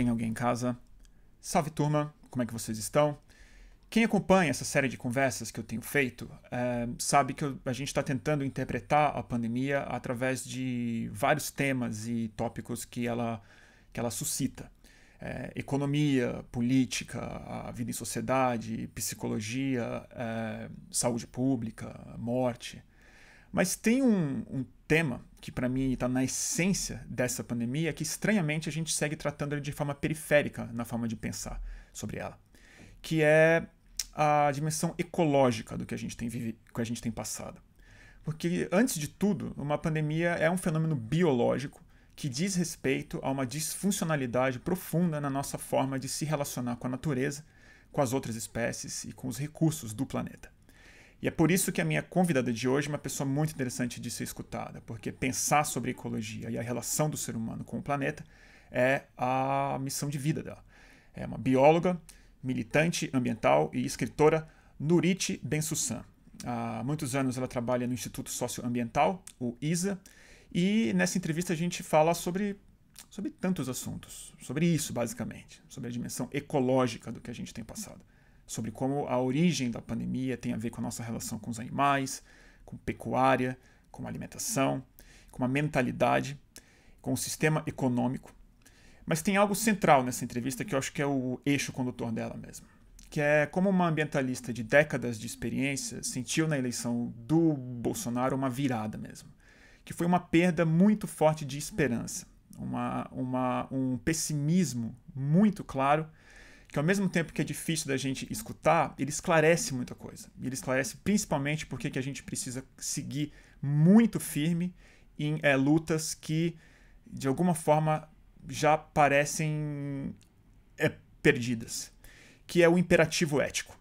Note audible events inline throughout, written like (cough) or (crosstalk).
tem alguém em casa. Salve turma, como é que vocês estão? Quem acompanha essa série de conversas que eu tenho feito é, sabe que eu, a gente está tentando interpretar a pandemia através de vários temas e tópicos que ela, que ela suscita. É, economia, política, a vida em sociedade, psicologia, é, saúde pública, morte. Mas tem um, um tema que para mim está na essência dessa pandemia, é que estranhamente a gente segue tratando ele de forma periférica na forma de pensar sobre ela, que é a dimensão ecológica do que a gente tem vivido, que a gente tem passado. Porque antes de tudo, uma pandemia é um fenômeno biológico que diz respeito a uma disfuncionalidade profunda na nossa forma de se relacionar com a natureza, com as outras espécies e com os recursos do planeta. E é por isso que a minha convidada de hoje é uma pessoa muito interessante de ser escutada, porque pensar sobre ecologia e a relação do ser humano com o planeta é a missão de vida dela. É uma bióloga, militante ambiental e escritora Nurite Bensussan. Há muitos anos ela trabalha no Instituto Socioambiental, o ISA, e nessa entrevista a gente fala sobre, sobre tantos assuntos, sobre isso basicamente, sobre a dimensão ecológica do que a gente tem passado sobre como a origem da pandemia tem a ver com a nossa relação com os animais, com pecuária, com alimentação, com a mentalidade, com o sistema econômico. Mas tem algo central nessa entrevista que eu acho que é o eixo condutor dela mesmo, que é como uma ambientalista de décadas de experiência sentiu na eleição do Bolsonaro uma virada mesmo, que foi uma perda muito forte de esperança, uma, uma um pessimismo muito claro que ao mesmo tempo que é difícil da gente escutar, ele esclarece muita coisa. Ele esclarece principalmente porque que a gente precisa seguir muito firme em é, lutas que, de alguma forma, já parecem é, perdidas, que é o imperativo ético.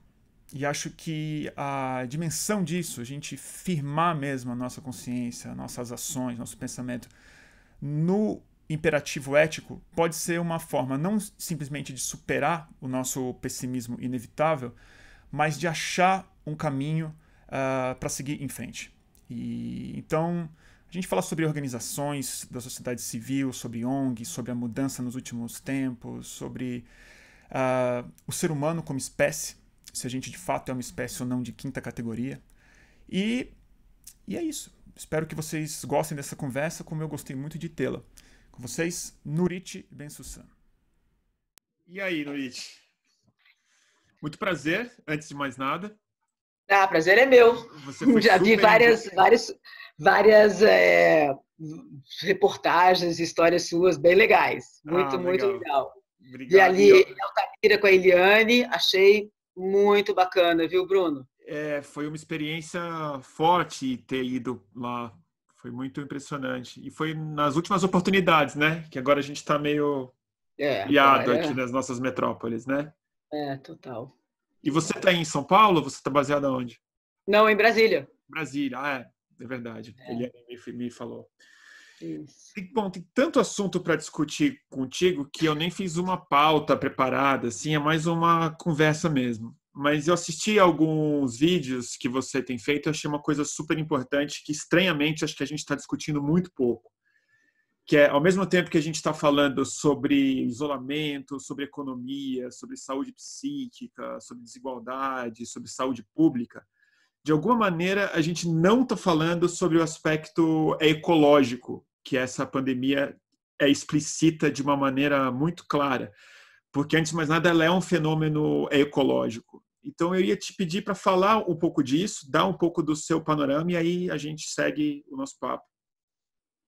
E acho que a dimensão disso, a gente firmar mesmo a nossa consciência, nossas ações, nosso pensamento no imperativo ético pode ser uma forma não simplesmente de superar o nosso pessimismo inevitável, mas de achar um caminho uh, ah, para seguir em frente. E então a gente fala sobre organizações da sociedade civil, sobre ONG, sobre a mudança nos últimos tempos, sobre uh, o ser humano como espécie, se a gente de fato é uma espécie ou não de quinta categoria. E, e é isso. Espero que vocês gostem dessa conversa, como eu gostei muito de tê-la. Com vocês, Nurit Bensussan. E aí, Nurit? Muito prazer, antes de mais nada. Ah, prazer é meu. Já vi várias, várias, várias é, reportagens, histórias suas bem legais. Muito, ah, muito legal. Obrigado. E ali, em Altamira com a Eliane, achei muito bacana, viu, Bruno? É, foi uma experiência forte ter ido lá foi muito impressionante. E foi nas últimas oportunidades, né? Que agora a gente está meio é, é... aqui nas nossas metrópoles, né? É, total. E você está em São Paulo? Você está baseado onde? Não, em Brasília. Brasília, ah, é, é verdade. É. Ele me, me falou. Isso. E, bom, tem tanto assunto para discutir contigo que eu nem fiz uma pauta preparada, assim, é mais uma conversa mesmo mas eu assisti alguns vídeos que você tem feito e achei uma coisa super importante que, estranhamente, acho que a gente está discutindo muito pouco. Que é, ao mesmo tempo que a gente está falando sobre isolamento, sobre economia, sobre saúde psíquica, sobre desigualdade, sobre saúde pública, de alguma maneira a gente não está falando sobre o aspecto ecológico que essa pandemia é explicita de uma maneira muito clara porque antes de mais nada ela é um fenômeno ecológico. Então eu ia te pedir para falar um pouco disso, dar um pouco do seu panorama e aí a gente segue o nosso papo.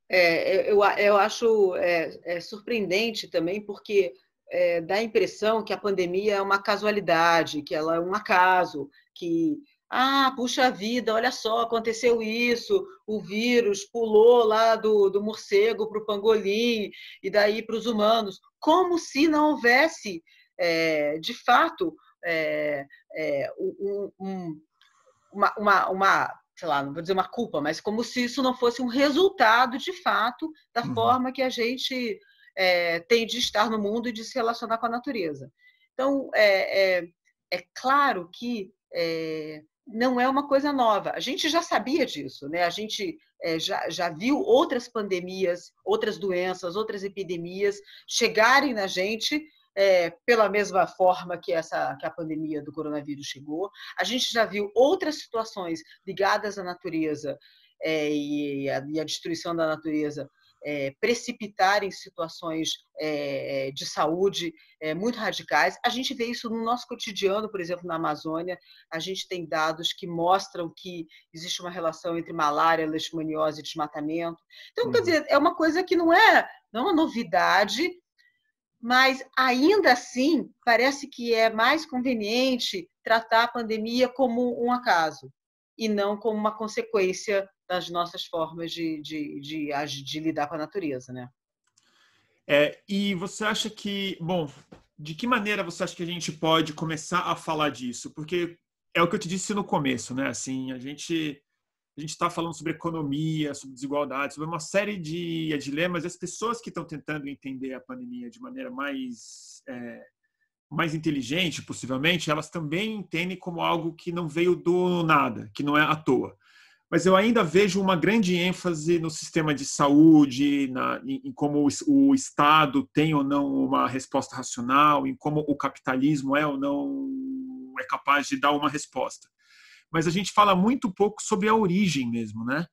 É, eu, eu acho é, é surpreendente também porque é, dá a impressão que a pandemia é uma casualidade, que ela é um acaso, que ah, puxa vida, olha só, aconteceu isso, o vírus pulou lá do, do morcego para o pangolim e daí para os humanos, como se não houvesse é, de fato é, é, um, um, uma, uma, uma, sei lá, não vou dizer uma culpa, mas como se isso não fosse um resultado de fato da uhum. forma que a gente é, tem de estar no mundo e de se relacionar com a natureza. Então, é, é, é claro que é, não é uma coisa nova. A gente já sabia disso, né? A gente é, já, já, viu outras pandemias, outras doenças, outras epidemias chegarem na gente é, pela mesma forma que, essa, que a pandemia do coronavírus chegou. A gente já viu outras situações ligadas à natureza é, e, a, e, a, destruição da natureza é, precipitar em situações é, de saúde é, muito radicais. A gente vê isso no nosso cotidiano, por exemplo, na Amazônia. A gente tem dados que mostram que existe uma relação entre malária, leishmaniose e desmatamento. Então, uhum. quer dizer, é uma coisa que não é não é uma novidade, mas ainda assim parece que é mais conveniente tratar a pandemia como um acaso e não como uma consequência das nossas formas de, de, de, de lidar com a natureza, né? É, e você acha que, bom, de que maneira você acha que a gente pode começar a falar disso? Porque é o que eu te disse no começo, né? Assim, a gente a gente está falando sobre economia, sobre desigualdade, sobre uma série de eh, dilemas. E as pessoas que estão tentando entender a pandemia de maneira mais, é, mais inteligente, possivelmente, elas também entendem como algo que não veio do nada, que não é à toa. Mas eu ainda vejo uma grande ênfase no sistema de saúde, na, em, em como o Estado tem ou não uma resposta racional, em como o capitalismo é ou não é capaz de dar uma resposta mas a gente fala muito pouco sobre a origem mesmo, né?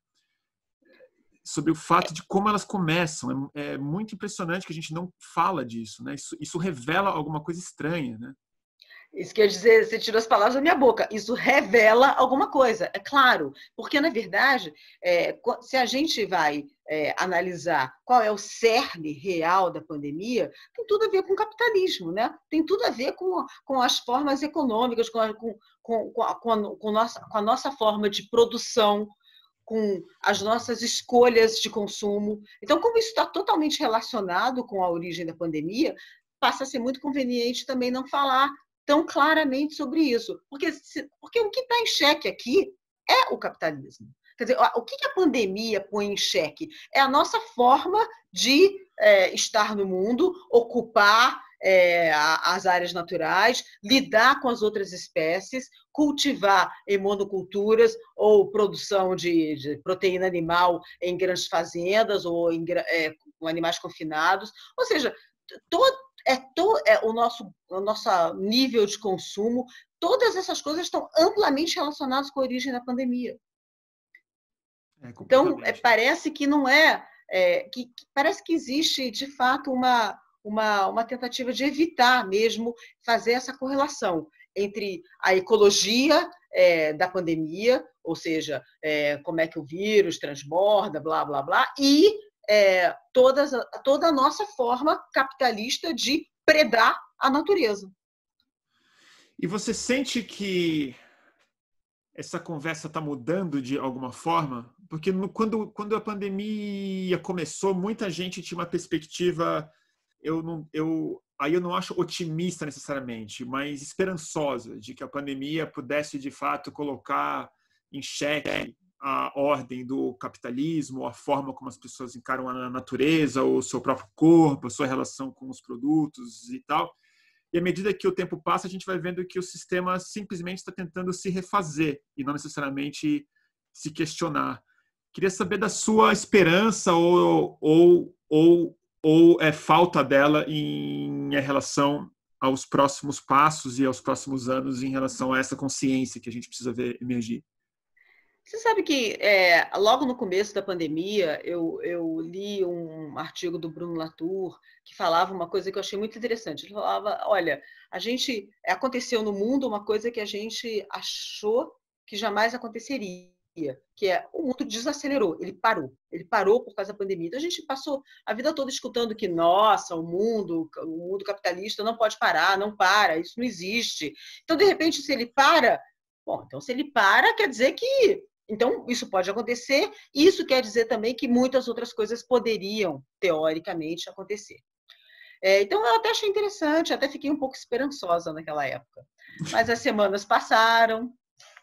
Sobre o fato de como elas começam. É, é muito impressionante que a gente não fala disso, né? Isso, isso revela alguma coisa estranha, né? Isso quer dizer, você tirou as palavras da minha boca. Isso revela alguma coisa, é claro. Porque, na verdade, é, se a gente vai é, analisar qual é o cerne real da pandemia, tem tudo a ver com o capitalismo, né? tem tudo a ver com, com as formas econômicas, com com, com, com, a, com, a nossa, com a nossa forma de produção, com as nossas escolhas de consumo. Então, como isso está totalmente relacionado com a origem da pandemia, passa a ser muito conveniente também não falar tão claramente sobre isso. Porque, se, porque o que está em xeque aqui é o capitalismo. Quer dizer, o que a pandemia põe em xeque? É a nossa forma de é, estar no mundo, ocupar é, as áreas naturais, lidar com as outras espécies, cultivar em monoculturas ou produção de, de proteína animal em grandes fazendas ou em, é, com animais confinados. Ou seja, todo, é, to, é o nosso o nosso nível de consumo, todas essas coisas estão amplamente relacionadas com a origem da pandemia. É, então é, parece que não é, é, que, que parece que existe de fato uma uma, uma tentativa de evitar mesmo fazer essa correlação entre a ecologia é, da pandemia, ou seja, é, como é que o vírus transborda, blá, blá, blá, e é, todas, toda a nossa forma capitalista de predar a natureza. E você sente que essa conversa está mudando de alguma forma? Porque no, quando, quando a pandemia começou, muita gente tinha uma perspectiva, eu não, eu, aí eu não acho otimista necessariamente, mas esperançosa de que a pandemia pudesse de fato colocar em xeque a ordem do capitalismo, a forma como as pessoas encaram a natureza, o seu próprio corpo, a sua relação com os produtos e tal. E à medida que o tempo passa, a gente vai vendo que o sistema simplesmente está tentando se refazer e não necessariamente se questionar. Queria saber da sua esperança ou, ou, ou, ou é falta dela em, em relação aos próximos passos e aos próximos anos em relação a essa consciência que a gente precisa ver emergir. Você sabe que é, logo no começo da pandemia eu, eu, li um artigo do Bruno Latour que falava uma coisa que eu achei muito interessante. Ele falava: olha, a gente aconteceu no mundo uma coisa que a gente achou que jamais aconteceria, que é o mundo desacelerou, ele parou, ele parou por causa da pandemia. Então a gente passou a vida toda escutando que nossa, o mundo, o mundo capitalista não pode parar, não para, isso não existe. Então de repente se ele para Bom, então se ele para, quer dizer que então, isso pode acontecer, isso quer dizer também que muitas outras coisas poderiam, teoricamente, acontecer. É, então, eu até achei interessante, até fiquei um pouco esperançosa naquela época. Mas as semanas passaram,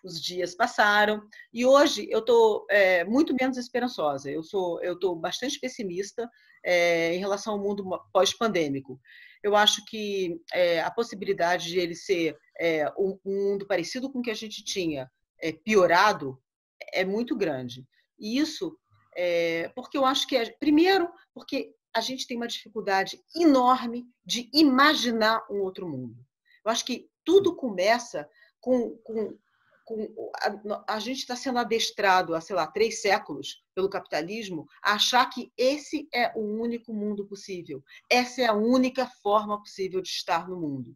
os dias passaram, e hoje eu estou é, muito menos esperançosa. Eu sou, eu estou bastante pessimista é, em relação ao mundo pós-pandêmico. Eu acho que é, a possibilidade de ele ser é, um, um mundo parecido com o que a gente tinha é, piorado é muito grande. E isso é, porque eu acho que, é, primeiro, porque a gente tem uma dificuldade enorme de imaginar um outro mundo. Eu acho que tudo começa com. com, com a, a, gente está sendo adestrado há, sei lá, três séculos pelo capitalismo a achar que esse é o único mundo possível. Essa é a única forma possível de estar no mundo.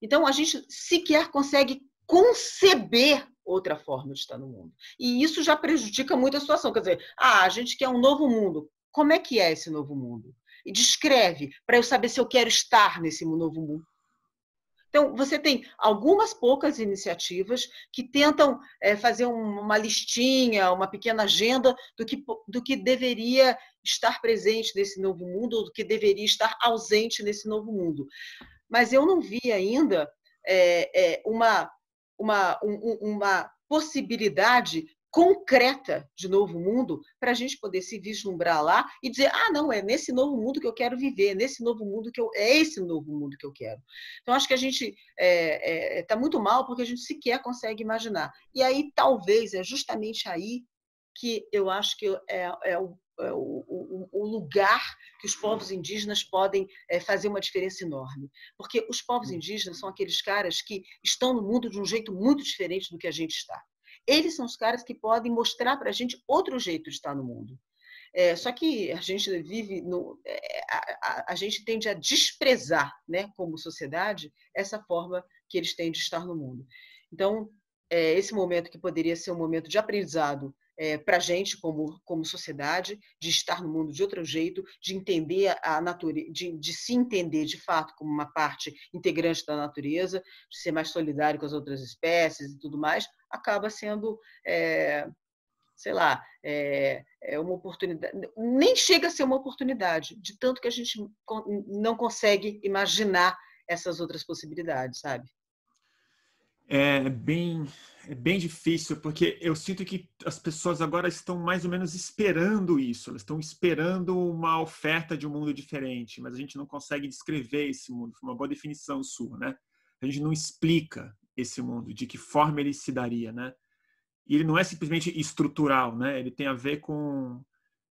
Então, a gente sequer consegue conceber outra forma de estar no mundo. E isso já prejudica muito a situação. Quer dizer, ah, a gente quer um novo mundo. Como é que é esse novo mundo? E descreve para eu saber se eu quero estar nesse novo mundo. Então, você tem algumas poucas iniciativas que tentam é, fazer uma listinha, uma pequena agenda do que, do que deveria estar presente nesse novo mundo ou do que deveria estar ausente nesse novo mundo. Mas eu não vi ainda é, é, uma uma, um, uma possibilidade concreta de novo mundo para a gente poder se vislumbrar lá e dizer ah não é nesse novo mundo que eu quero viver é nesse novo mundo que eu é esse novo mundo que eu quero então acho que a gente está é, é, é tá muito mal porque a gente sequer consegue imaginar e aí talvez é justamente aí que eu acho que é, é o é, o, o, lugar que os povos indígenas podem é, fazer uma diferença enorme. Porque os povos hum. indígenas são aqueles caras que estão no mundo de um jeito muito diferente do que a gente está. Eles são os caras que podem mostrar para a gente outro jeito de estar no mundo. É, só que a gente vive, no, é, a, a, a, gente tende a desprezar, né, como sociedade, essa forma que eles têm de estar no mundo. Então, é, esse momento que poderia ser um momento de aprendizado é, eh, para a gente como, como sociedade, de estar no mundo de outro jeito, de entender a natureza, de, de se entender de fato como uma parte integrante da natureza, de ser mais solidário com as outras espécies e tudo mais, acaba sendo, é, sei lá, é, é uma oportunidade, nem chega a ser uma oportunidade, de tanto que a gente não consegue imaginar essas outras possibilidades, sabe? É, é bem, é bem difícil, porque eu sinto que as pessoas agora estão mais ou menos esperando isso, elas estão esperando uma oferta de um mundo diferente, mas a gente não consegue descrever esse mundo, foi uma boa definição sua, né? A gente não explica esse mundo, de que forma ele se daria, né? E ele não é simplesmente estrutural, né? Ele tem a ver com,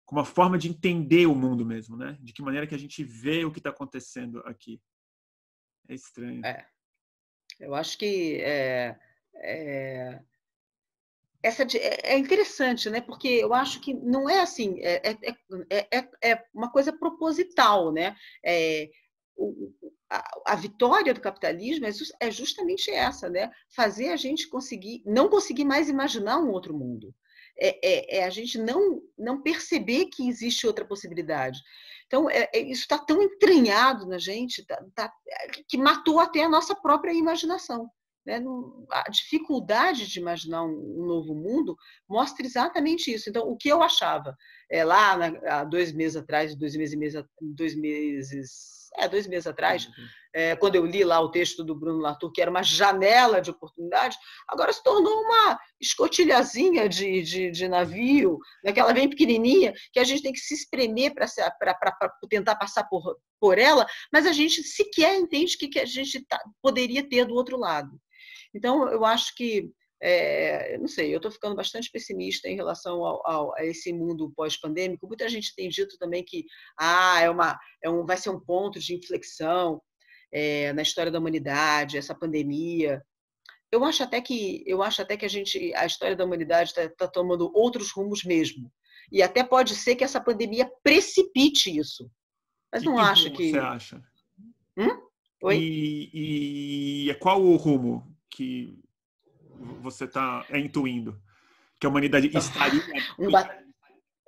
com uma forma de entender o mundo mesmo, né? De que maneira que a gente vê o que está acontecendo aqui. É estranho. É. Eu acho que é, é, essa é, é interessante, né? Porque eu acho que não é assim, é, é, uma coisa proposital, né? O, a, a, vitória do capitalismo é justamente essa, né? Fazer a gente conseguir, não conseguir mais imaginar um outro mundo. É, é, é, a gente não, não perceber que existe outra possibilidade. Então, é, é isso está tão entranhado na gente tá, tá, que matou até a nossa própria imaginação. Né? A dificuldade de imaginar um novo mundo mostra exatamente isso. Então, o que eu achava é, lá na, há dois meses atrás, dois meses, dois meses é, dois meses atrás, uhum. é, quando eu li lá o texto do Bruno Latour, que era uma janela de oportunidade, agora se tornou uma escotilhazinha de, de, de navio, naquela bem pequenininha, que a gente tem que se espremer para tentar passar por, por ela, mas a gente sequer entende o que, que a gente tá, poderia ter do outro lado. Então, eu acho que é, não sei, eu estou ficando bastante pessimista em relação ao, ao a esse mundo pós-pandêmico. Muita gente tem dito também que ah, é uma, é um, vai ser um ponto de inflexão é, na história da humanidade, essa pandemia. Eu acho até que eu acho até que a gente, a história da humanidade está tá tomando outros rumos mesmo. E até pode ser que essa pandemia precipite isso. Mas não que acho que. Você acha? Hum? Oi? E, e qual o rumo que você está é, intuindo? Que a humanidade então, estaria. (laughs) um, ba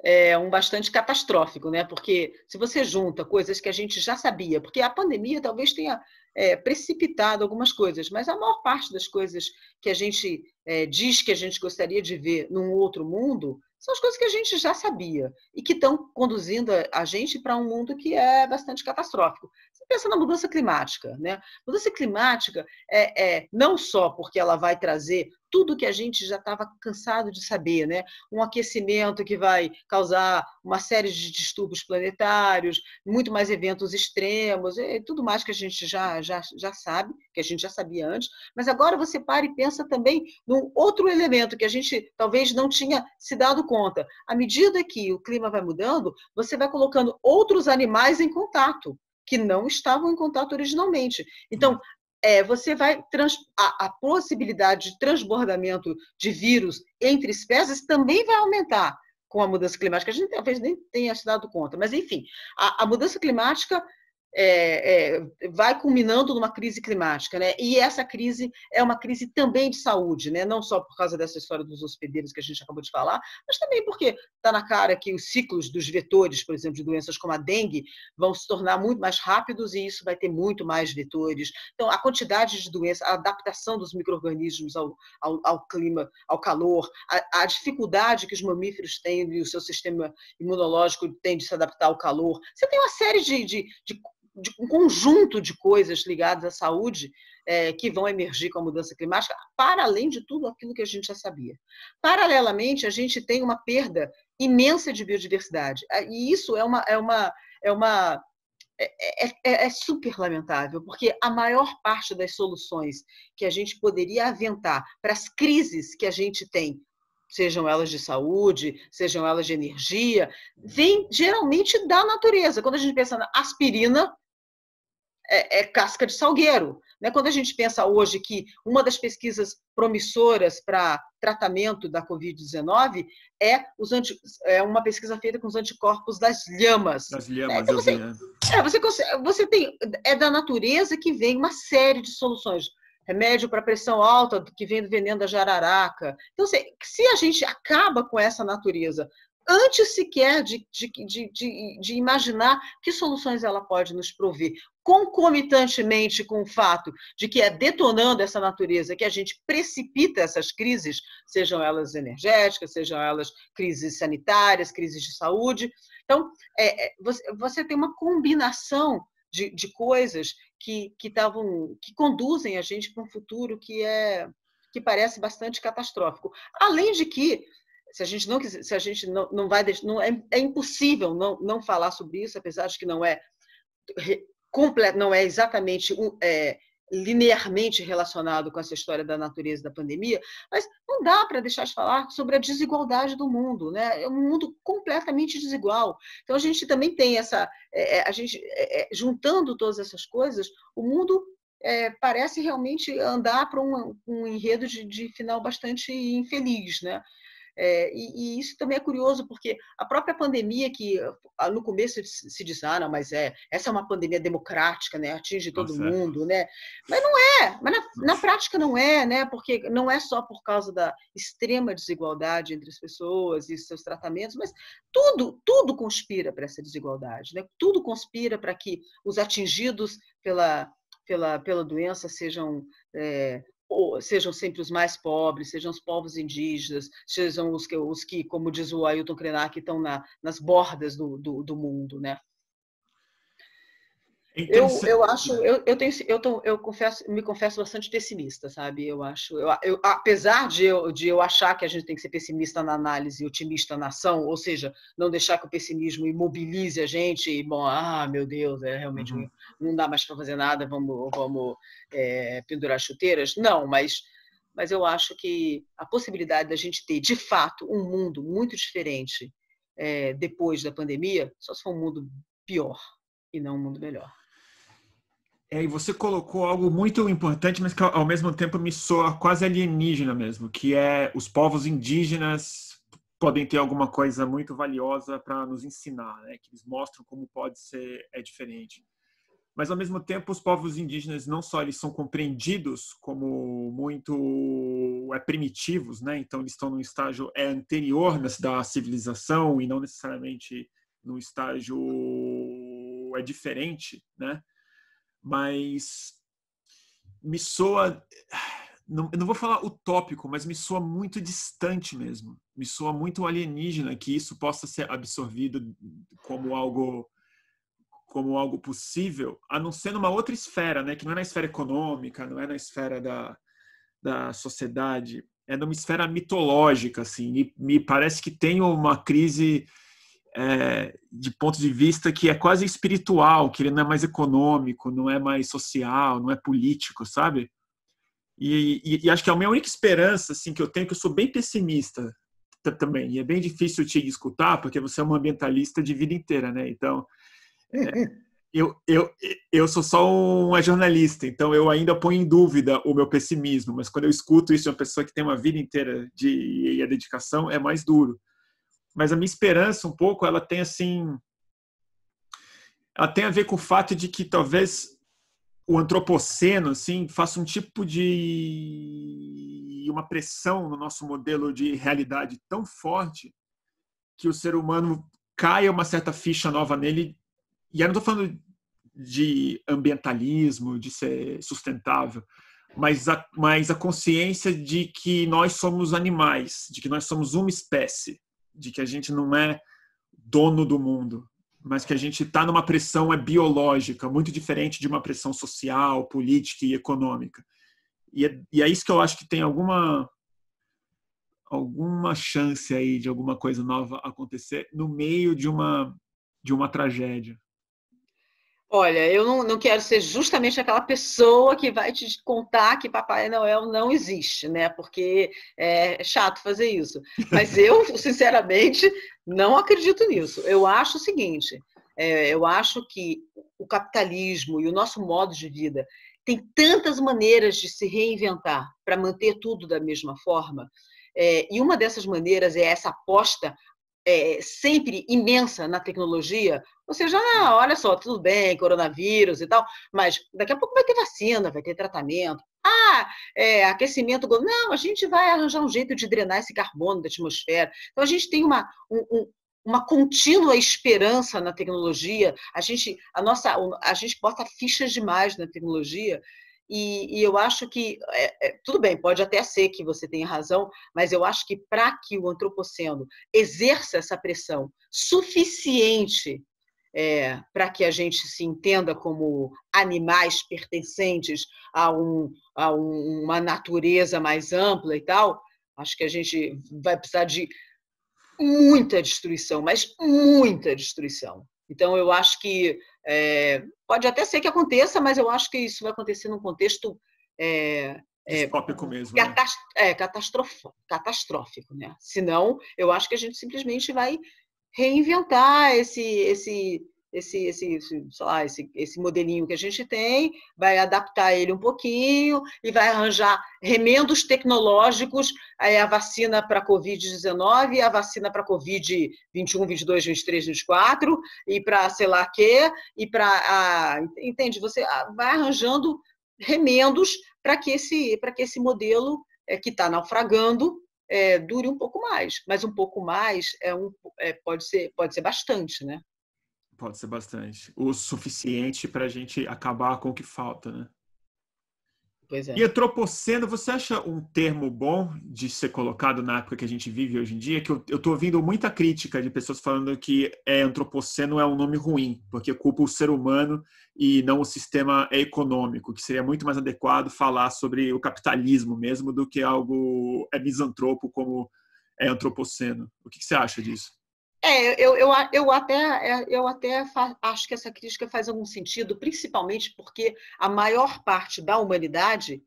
é, um bastante catastrófico, né? Porque se você junta coisas que a gente já sabia, porque a pandemia talvez tenha é, precipitado algumas coisas, mas a maior parte das coisas que a gente é, diz que a gente gostaria de ver num outro mundo são as coisas que a gente já sabia e que estão conduzindo a, a gente para um mundo que é bastante catastrófico pensa na mudança climática. Né? Mudança climática é, é não só porque ela vai trazer tudo que a gente já estava cansado de saber, né? Um aquecimento que vai causar uma série de distúrbios planetários, muito mais eventos extremos, e tudo mais que a gente já, já, já sabe, que a gente já sabia antes, mas agora você para e pensa também num outro elemento que a gente talvez não tinha se dado conta. À medida que o clima vai mudando, você vai colocando outros animais em contato que não estavam em contato originalmente. Então, hum. é, você vai trans, a, a, possibilidade de transbordamento de vírus entre espécies também vai aumentar com a mudança climática. A gente talvez nem tenha se dado conta, mas enfim, a, a mudança climática é, é, vai culminando numa crise climática, né? E essa crise é uma crise também de saúde, né? Não só por causa dessa história dos hospedeiros que a gente acabou de falar, mas também porque está na cara que os ciclos dos vetores, por exemplo, de doenças como a dengue, vão se tornar muito mais rápidos e isso vai ter muito mais vetores. Então, a quantidade de doenças, a adaptação dos microrganismos ao, ao, ao, clima, ao calor, a, a dificuldade que os mamíferos têm e o seu sistema imunológico tem de se adaptar ao calor. Você tem uma série de, de, de de um conjunto de coisas ligadas à saúde é, que vão emergir com a mudança climática, para além de tudo aquilo que a gente já sabia. Paralelamente, a gente tem uma perda imensa de biodiversidade, é, e isso é uma. É uma, é uma é, é, é, é super lamentável, porque a maior parte das soluções que a gente poderia aventar para as crises que a gente tem sejam elas de saúde, sejam elas de energia, vem geralmente da natureza. Quando a gente pensa na aspirina, é, é casca de salgueiro. Né? Quando a gente pensa hoje que uma das pesquisas promissoras para tratamento da Covid-19 é, anti... é, uma pesquisa feita com os anticorpos das lhamas. Das lhamas, é, então você, é, você, você tem é da natureza que vem uma série de soluções. Remédio para pressão alta que vem do veneno da jararaca. Então, se a gente acaba com essa natureza antes sequer de, de, de, de, imaginar que soluções ela pode nos prover, concomitantemente com o fato de que é detonando essa natureza que a gente precipita essas crises, sejam elas energéticas, sejam elas crises sanitárias, crises de saúde. Então, é, é você, você tem uma combinação de, de coisas que, que, tavam, que conduzem a gente para um futuro que é que parece bastante catastrófico. Além de que se a gente não se a gente não, não vai deixar, não, é, é impossível não, não falar sobre isso, apesar de que não é completo, não é exatamente é, linearmente relacionado com essa história da natureza da pandemia, mas não dá para deixar de falar sobre a desigualdade do mundo, né? É um mundo completamente desigual. Então a gente também tem essa, é, é a gente é, é, juntando todas essas coisas, o mundo é, parece realmente andar para um, um enredo de, de, final bastante infeliz, né? É, e, e, isso também é curioso, porque a própria pandemia, que ah, no começo se diz, ah, não, mas é, essa é uma pandemia democrática, né? atinge todo Nossa. mundo, né? Mas não é, mas na, na, prática não é, né? Porque não é só por causa da extrema desigualdade entre as pessoas e seus tratamentos, mas tudo, tudo conspira para essa desigualdade, né? Tudo conspira para que os atingidos pela pela, pela doença sejam é, sejam sempre os mais pobres, sejam os povos indígenas, sejam os que, os que como diz o Ailton Krenak, estão na, nas bordas do, do, do mundo, né? É eu, eu acho, eu, eu tenho, eu, tô, eu confesso, me confesso bastante pessimista, sabe? Eu acho, eu, eu, apesar de eu, de eu achar que a gente tem que ser pessimista na análise e otimista na ação, ou seja, não deixar que o pessimismo imobilize a gente e, bom, ah, meu Deus, é realmente uhum não dá mais para fazer nada, vamos, vamos é, pendurar chuteiras. Não, mas, mas eu acho que a possibilidade da gente ter, de fato, um mundo muito diferente é, depois da pandemia, só se for um mundo pior e não um mundo melhor. É, e você colocou algo muito importante, mas que ao mesmo tempo me soa quase alienígena mesmo, que é os povos indígenas podem ter alguma coisa muito valiosa para nos ensinar, né? que eles mostram como pode ser é diferente mas ao mesmo tempo os povos indígenas não só eles são compreendidos como muito é, primitivos, né? Então eles estão num estágio é, anterior da civilização e não necessariamente num estágio é diferente, né? Mas me soa não, eu não vou falar utópico, mas me soa muito distante mesmo. Me soa muito alienígena que isso possa ser absorvido como algo como algo possível, a não ser numa outra esfera, né? que não é na esfera econômica, não é na esfera da, da sociedade, é numa esfera mitológica. Assim, e me parece que tem uma crise é, de ponto de vista que é quase espiritual, que ele não é mais econômico, não é mais social, não é político, sabe? E, e, e acho que é a minha única esperança assim, que eu tenho, que eu sou bem pessimista também. E é bem difícil te escutar, porque você é um ambientalista de vida inteira, né? Então, é, eu, eu, eu sou só uma jornalista, então eu ainda ponho em dúvida o meu pessimismo, mas quando eu escuto isso de uma pessoa que tem uma vida inteira de, e a dedicação, é mais duro. Mas a minha esperança, um pouco, ela tem assim. Ela tem a ver com o fato de que talvez o antropoceno assim, faça um tipo de. uma pressão no nosso modelo de realidade tão forte que o ser humano caia uma certa ficha nova nele e aí não estou falando de ambientalismo, de ser sustentável, mas a, mas a consciência de que nós somos animais, de que nós somos uma espécie, de que a gente não é dono do mundo, mas que a gente está numa pressão é biológica, muito diferente de uma pressão social, política e econômica. E é, e é isso que eu acho que tem alguma alguma chance aí de alguma coisa nova acontecer no meio de uma de uma tragédia. Olha, eu não, não quero ser justamente aquela pessoa que vai te contar que Papai Noel não existe, né? Porque é chato fazer isso. Mas (laughs) eu, sinceramente, não acredito nisso. Eu acho o seguinte: é, eu acho que o capitalismo e o nosso modo de vida tem tantas maneiras de se reinventar para manter tudo da mesma forma. É, e uma dessas maneiras é essa aposta é, sempre imensa na tecnologia, ou seja, ah, olha só, tudo bem, coronavírus e tal, mas daqui a pouco vai ter vacina, vai ter tratamento. Ah, é, aquecimento. Não, a gente vai arranjar um jeito de drenar esse carbono da atmosfera. Então, a gente tem uma, um, um, uma contínua esperança na tecnologia. A gente, a nossa, a gente bota fichas demais na tecnologia e, e, eu acho que, é, é, tudo bem, pode até ser que você tenha razão, mas eu acho que para que o antropoceno exerça essa pressão suficiente é, para que a gente se entenda como animais pertencentes a, um, a um, uma natureza mais ampla e tal, acho que a gente vai precisar de muita destruição, mas muita destruição. Então, eu acho que é, pode até ser que aconteça, mas eu acho que isso vai acontecer num contexto é, é, mesmo, né? catast né? é catastrófico, né? Senão, eu acho que a gente simplesmente vai reinventar esse, esse esse, esse, esse, sei lá, esse, esse modelinho que a gente tem, vai adaptar ele um pouquinho e vai arranjar remendos tecnológicos, a vacina para Covid-19, a vacina para Covid-21, 22, 23, 24, e para sei lá quê, e para. Entende? Você ah, vai arranjando remendos para que, esse, que esse modelo é, que está naufragando é, dure um pouco mais. Mas um pouco mais é um, é, pode, ser, pode ser bastante, né? Pode ser bastante. O suficiente para a gente acabar com o que falta, né? Pois é. E antropoceno, você acha um termo bom de ser colocado na época que a gente vive hoje em dia? Que eu, eu tô ouvindo muita crítica de pessoas falando que é, antropoceno é um nome ruim, porque culpa o ser humano e não o sistema econômico, que seria muito mais adequado falar sobre o capitalismo mesmo do que algo é misantropo como é antropoceno. O que, que você acha disso? É, eu, eu, eu, até, é, eu até acho que essa crítica faz algum sentido, principalmente porque a maior parte da humanidade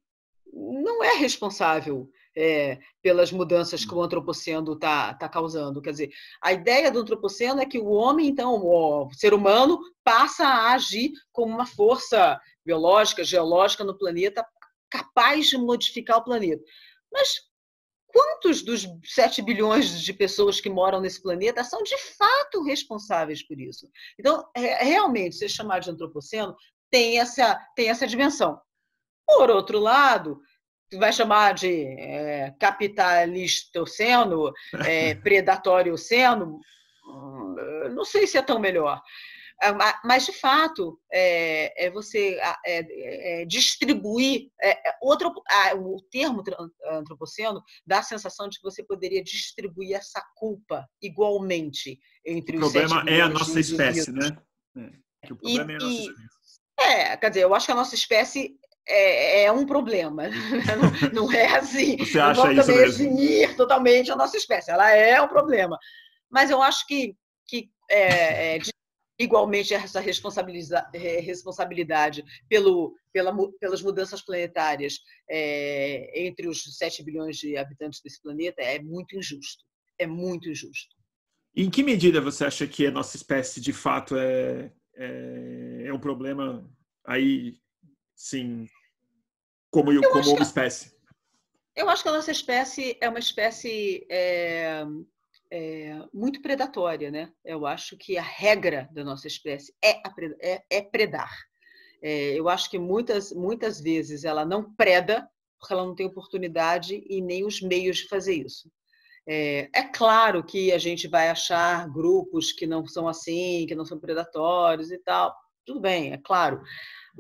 não é responsável é, pelas mudanças que o antropoceno está tá causando. Quer dizer, a ideia do antropoceno é que o homem, então, o ser humano, passa a agir como uma força biológica, geológica no planeta capaz de modificar o planeta. Mas quantos dos 7 bilhões de pessoas que moram nesse planeta são de fato responsáveis por isso? Então, é, realmente, ser chamado de antropoceno tem essa, tem essa dimensão. Por outro lado, tu vai chamar de é, capitalistoceno, é, (laughs) predatórioceno, hum, não sei se é tão melhor. Ah, mas, de fato, é, é você ah, é, é, é, distribuir. É, é, outro, ah, o termo antropoceno dá a sensação de que você poderia distribuir essa culpa igualmente entre o os né? O problema é a nossa espécie, né? Que o problema e, é a nossa espécie. É, quer dizer, eu acho que a nossa espécie é, é um problema. (laughs) Né? Não, não, é assim. Você acha não vamos também eximir totalmente a nossa espécie. Ela é um problema. Mas eu acho que, que é, é, igualmente essa eh, responsabilidade pelo, pela, pelas mudanças planetárias é, entre os 7 bilhões de habitantes desse planeta é muito injusto. É muito injusto. Em que medida você acha que a nossa espécie, de fato, é, é, é um problema aí, sim, como, eu como uma espécie? eu acho que a nossa espécie é uma espécie eh, é, muito predatória, né? Eu acho que a regra da nossa espécie é, a, é, é predar. É, eu acho que muitas, muitas vezes ela não preda porque ela não tem oportunidade e nem os meios de fazer isso. É, é, claro que a gente vai achar grupos que não são assim, que não são predatórios e tal. Tudo bem, é claro.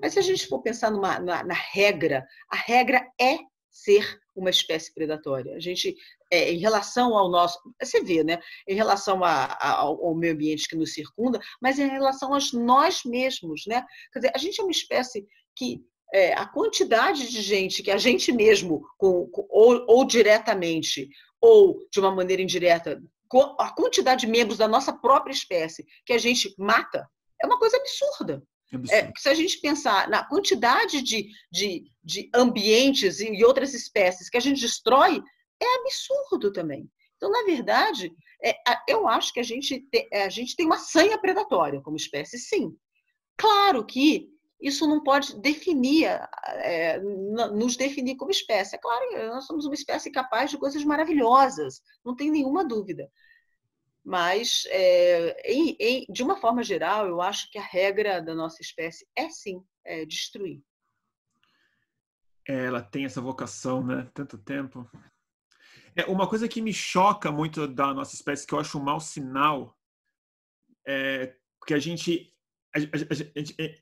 Mas se a gente for pensar numa, na, na regra, a regra é ser uma espécie predatória. A gente é, em relação ao nosso, você vê, né? Em relação a, a, ao meio ambiente que nos circunda, mas em relação a nós mesmos, né? Quer dizer, a gente é uma espécie que é, a quantidade de gente que a gente mesmo, com, com, ou, ou diretamente, ou de uma maneira indireta, a quantidade de membros da nossa própria espécie que a gente mata é uma coisa absurda. É, é se a gente pensar na quantidade de, de, de ambientes e outras espécies que a gente destrói, é absurdo também. Então, na verdade, é, eu acho que a gente, te, é, a gente tem uma sanha predatória como espécie, sim. Claro que isso não pode definir, é, nos definir como espécie. É claro, nós somos uma espécie capaz de coisas maravilhosas, não tem nenhuma dúvida. Mas, é, em, em, de uma forma geral, eu acho que a regra da nossa espécie é sim é destruir. É, ela tem essa vocação, né? Tanto tempo. É, uma coisa que me choca muito da nossa espécie, que eu acho um mau sinal, é que a gente, a, a, a, é,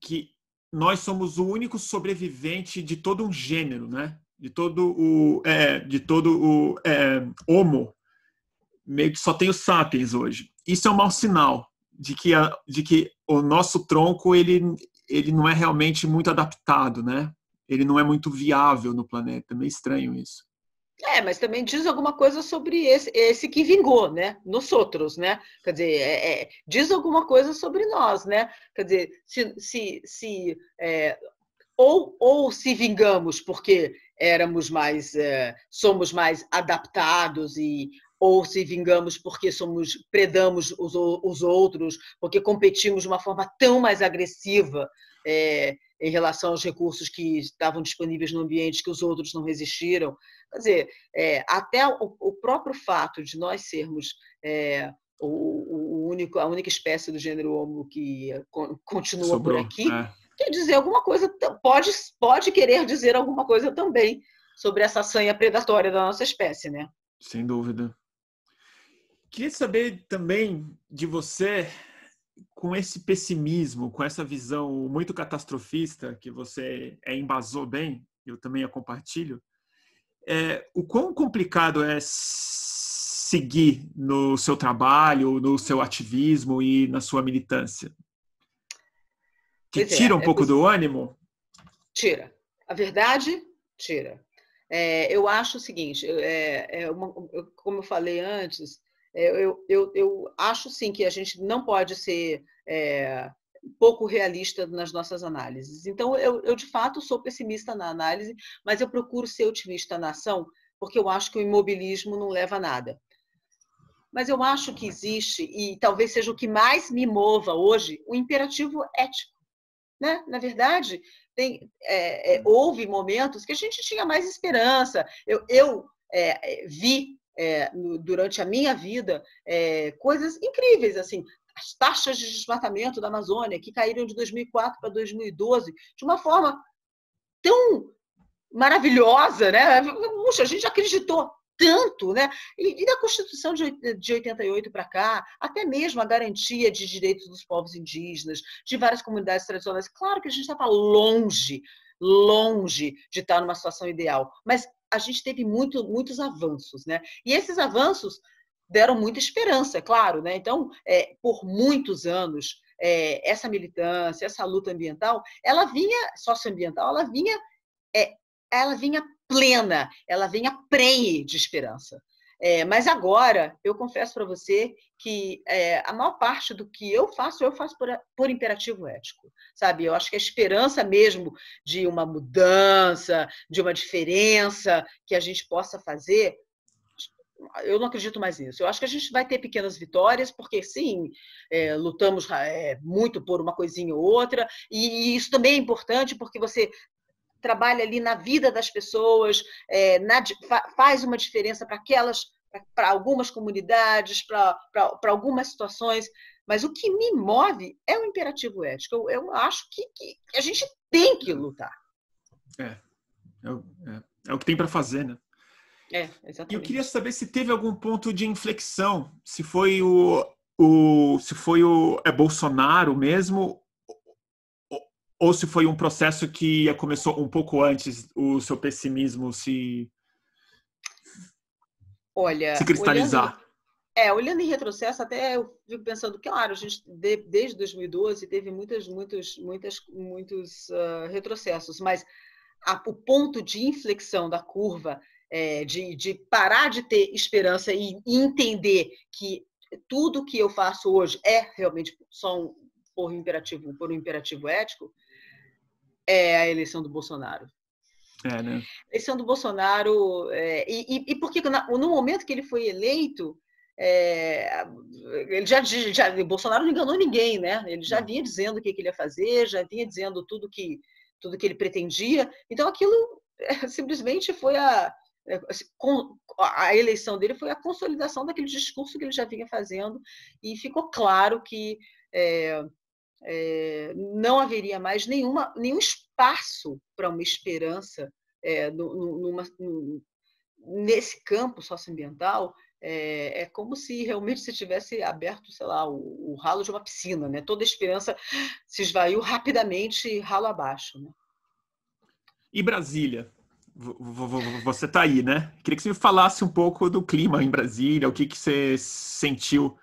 que nós somos o único sobrevivente de todo um gênero, né? De todo o, é, de todo o é, homo, meio que só tem os sapiens hoje. Isso é um mau sinal de que, a, de que o nosso tronco ele, ele não é realmente muito adaptado, né? Ele não é muito viável no planeta. É meio estranho isso. É, mas também diz alguma coisa sobre esse, esse que vingou, né? Nos outros, né? Quer dizer, é, é, diz alguma coisa sobre nós, né? Quer dizer, se, se, se é, ou, ou se vingamos porque éramos mais, é, somos mais adaptados e ou se vingamos porque somos predamos os, os outros, porque competimos de uma forma tão mais agressiva. É, em relação aos recursos que estavam disponíveis no ambiente que os outros não resistiram. Quer dizer, é, até o, o, próprio fato de nós sermos é, o, o, único, a única espécie do gênero Homo que é, continua Sobrou, por aqui, é. quer dizer alguma coisa, pode, pode querer dizer alguma coisa também sobre essa sanha predatória da nossa espécie, né? Sem dúvida. Queria saber também de você com esse pessimismo, com essa visão muito catastrofista que você é, embasou bem, eu também a compartilho, é, o quão complicado é seguir no seu trabalho, no seu ativismo e na sua militância? Que é, tira um é pouco possível. do ânimo? Tira. A verdade, tira. É, eu acho o seguinte, uma, como eu falei antes, é, eu, eu, eu acho sim que a gente não pode ser é, pouco realista nas nossas análises. Então, eu, eu de fato sou pessimista na análise, mas eu procuro ser otimista na ação, porque eu acho que o imobilismo não leva a nada. Mas eu acho que existe, e talvez seja o que mais me mova hoje, o imperativo ético. Né? Na verdade, tem, é, é, houve momentos que a gente tinha mais esperança. Eu, eu é, vi é, no, durante a minha vida é, coisas incríveis, assim, as taxas de desmatamento da Amazônia, que caíram de 2004 para 2012, de uma forma tão maravilhosa, né? Puxa, a gente acreditou tanto, né? E, e da Constituição de, de 88 para cá, até mesmo a garantia de direitos dos povos indígenas, de várias comunidades tradicionais. Claro que a gente estava longe, longe de estar numa situação ideal, mas a gente teve muito, muitos avanços, né? E esses avanços deram muita esperança, é claro, né? Então, é, por muitos anos, é, essa militância, essa luta ambiental, ela vinha socioambiental, ela vinha, é, ela vinha plena, ela vinha preenche de esperança. É, mas agora, eu confesso para você que é, a maior parte do que eu faço, eu faço por, por, imperativo ético, sabe? Eu acho que a esperança mesmo de uma mudança, de uma diferença que a gente possa fazer, eu não acredito mais nisso. Eu acho que a gente vai ter pequenas vitórias, porque sim, é, lutamos é, muito por uma coisinha ou outra, e, e isso também é importante porque você trabalha ali na vida das pessoas, é, na, fa, faz uma diferença para aquelas para algumas comunidades, para algumas situações, mas o que me move é o imperativo ético. Eu, eu acho que, que, a gente tem que é. lutar. É, é, é, é o que tem para fazer, né? É, exatamente. E eu queria saber se teve algum ponto de inflexão, se foi o, o se foi o é Bolsonaro mesmo ou, ou se foi um processo que começou um pouco antes o seu pessimismo se Olha. Se cristalizar. Olhando, é, olhando em retrocesso, até eu fico pensando, claro, a gente de, desde 2012 teve muitas, muitos, muitas, muitos uh, retrocessos, mas a, o ponto de inflexão da curva, é, de, de parar de ter esperança e, e entender que tudo que eu faço hoje é realmente só um, por um imperativo, por um imperativo ético, é a eleição do Bolsonaro. É, né? A eleição do Bolsonaro. É, e, e, porque no momento que ele foi eleito, é, ele já, já Bolsonaro não enganou ninguém, né? Ele já vinha dizendo o que, que ele ia fazer, já vinha dizendo tudo que tudo que ele pretendia. Então aquilo é, simplesmente foi a é, assim, a eleição dele foi a consolidação daquele discurso que ele já vinha fazendo e ficou claro que é, é, não haveria mais nenhuma, nenhum espaço para uma esperança é, numa, numa, nesse campo socioambiental. É, é como se realmente se tivesse aberto, sei lá, o, o ralo de uma piscina, né? Toda a esperança se esvaiu rapidamente, ralo abaixo. Né? E Brasília? Você está aí, né? Queria que você me falasse um pouco do clima em Brasília, o que, que você sentiu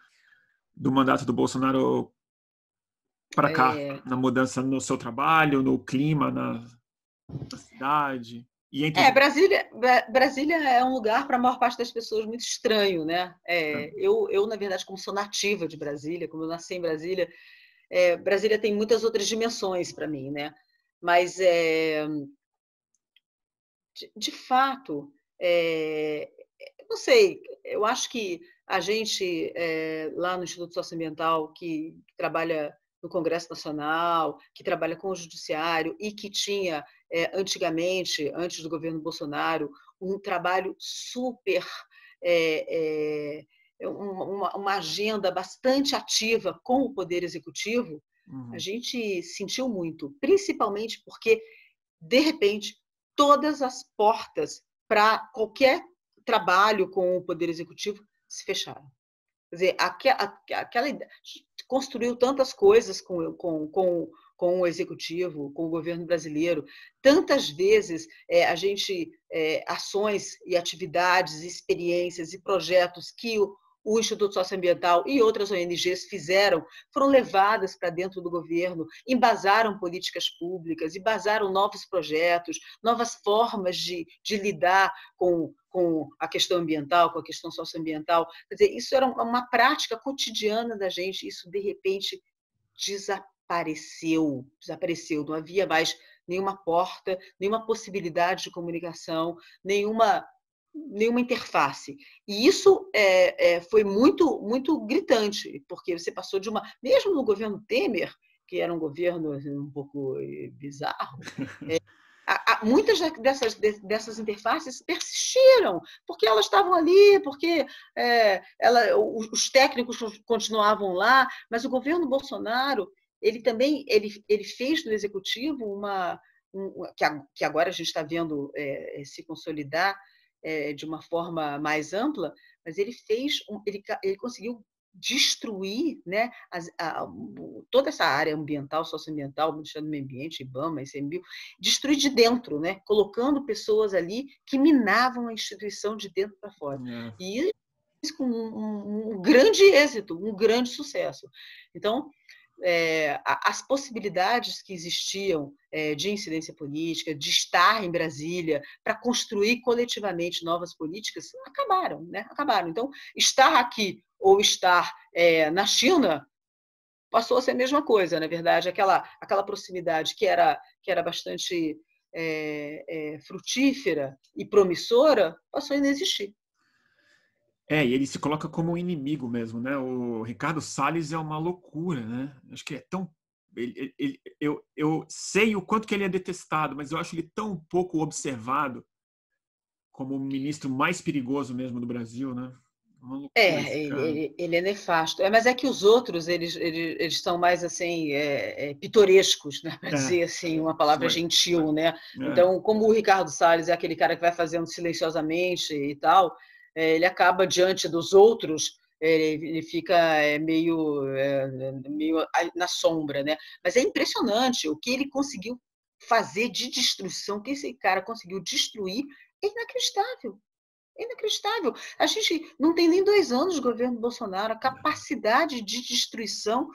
do mandato do Bolsonaro para cá, é... na mudança no seu trabalho, no clima, na, na cidade? Entre... É, Brasília, Brasília é um lugar para a maior parte das pessoas muito estranho, né? É, é. Eu, eu, na verdade, como sou nativa de Brasília, como eu nasci em Brasília, é, Brasília tem muitas outras dimensões para mim, né? Mas, é, de, de fato, é, não sei, eu acho que a gente é, lá no Instituto Socioambiental, que trabalha no Congresso Nacional, que trabalha com o Judiciário e que tinha, é, antigamente, antes do governo Bolsonaro, um trabalho super. É, uma, uma agenda bastante ativa com o Poder Executivo, Uhum. A gente sentiu muito, principalmente porque, de repente, todas as portas para qualquer trabalho com o Poder Executivo se fecharam. Quer dizer, aquela, aquela construiu tantas coisas com, com, com, com o executivo, com o governo brasileiro. Tantas vezes é, a gente, é, ações e atividades, experiências e projetos que o, o Instituto Socioambiental e outras ONGs fizeram, foram levadas para dentro do governo, embasaram políticas públicas, embasaram novos projetos, novas formas de, de lidar com, com a questão ambiental, com a questão socioambiental. Quer dizer, isso era uma prática cotidiana da gente, isso de repente desapareceu, desapareceu, não havia mais nenhuma porta, nenhuma possibilidade de comunicação, nenhuma nenhuma interface. E isso é, é, foi muito, muito gritante, porque você passou de uma. Mesmo no governo Temer, que era um governo assim, um pouco eh, bizarro, é, a, a, muitas dessas, dessas interfaces persistiram, porque elas estavam ali, porque é, ela, os, os técnicos continuavam lá, mas o governo Bolsonaro ele também ele, ele fez no executivo uma, um, que, agora a gente está vendo é, se consolidar é, de uma forma mais ampla, mas ele fez, um, ele, ele conseguiu destruir né, a, a, toda essa área ambiental, socioambiental, Ministério do Meio Ambiente, IBAMA, ICMBio, destruir de dentro, né, colocando pessoas ali que minavam a instituição de dentro para fora. É. E isso com um, um, um grande êxito, um grande sucesso. Então, é, as possibilidades que existiam é, de incidência política, de estar em Brasília para construir coletivamente novas políticas, acabaram, né? Acabaram. Então, estar aqui ou estar é, na China passou a ser a mesma coisa, na verdade, aquela aquela proximidade que era que era bastante frutífera e promissora passou a inexistir. É, e ele se coloca como um inimigo mesmo, né? O Ricardo Salles é uma loucura, né? Acho que é tão. Ele, ele, eu, eu sei o quanto que ele é detestado, mas eu acho ele tão pouco observado como o ministro mais perigoso mesmo do Brasil, né? É, ele, ele, é nefasto. É, mas é que os outros, eles, eles, eles são mais, assim, é, é, pitorescos, né? Para é. dizer, assim, uma palavra gentil, né? É. Então, como o Ricardo Salles é aquele cara que vai fazendo silenciosamente e tal, eh, ele acaba diante dos outros ele fica eh, meio, eh, meio na sombra, né? Mas é impressionante o que ele conseguiu fazer de destruição, o que esse cara conseguiu destruir, é inacreditável. É inacreditável. A gente não tem nem dois anos de governo Bolsonaro, a capacidade de destruição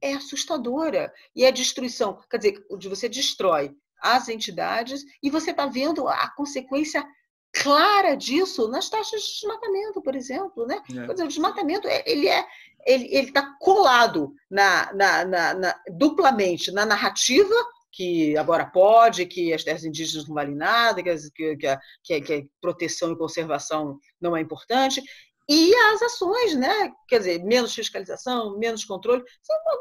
é assustadora. E a destruição, quer dizer, você destrói as entidades e você está vendo a consequência clara disso nas taxas de desmatamento, por exemplo. Né? É. exemplo, o desmatamento é, ele é ele está colado na, na, na, na, duplamente na narrativa que agora pode, que as terras indígenas não valem nada, que, que, que, que, a proteção e conservação não é importante, e as ações, né? quer dizer, menos fiscalização, menos controle,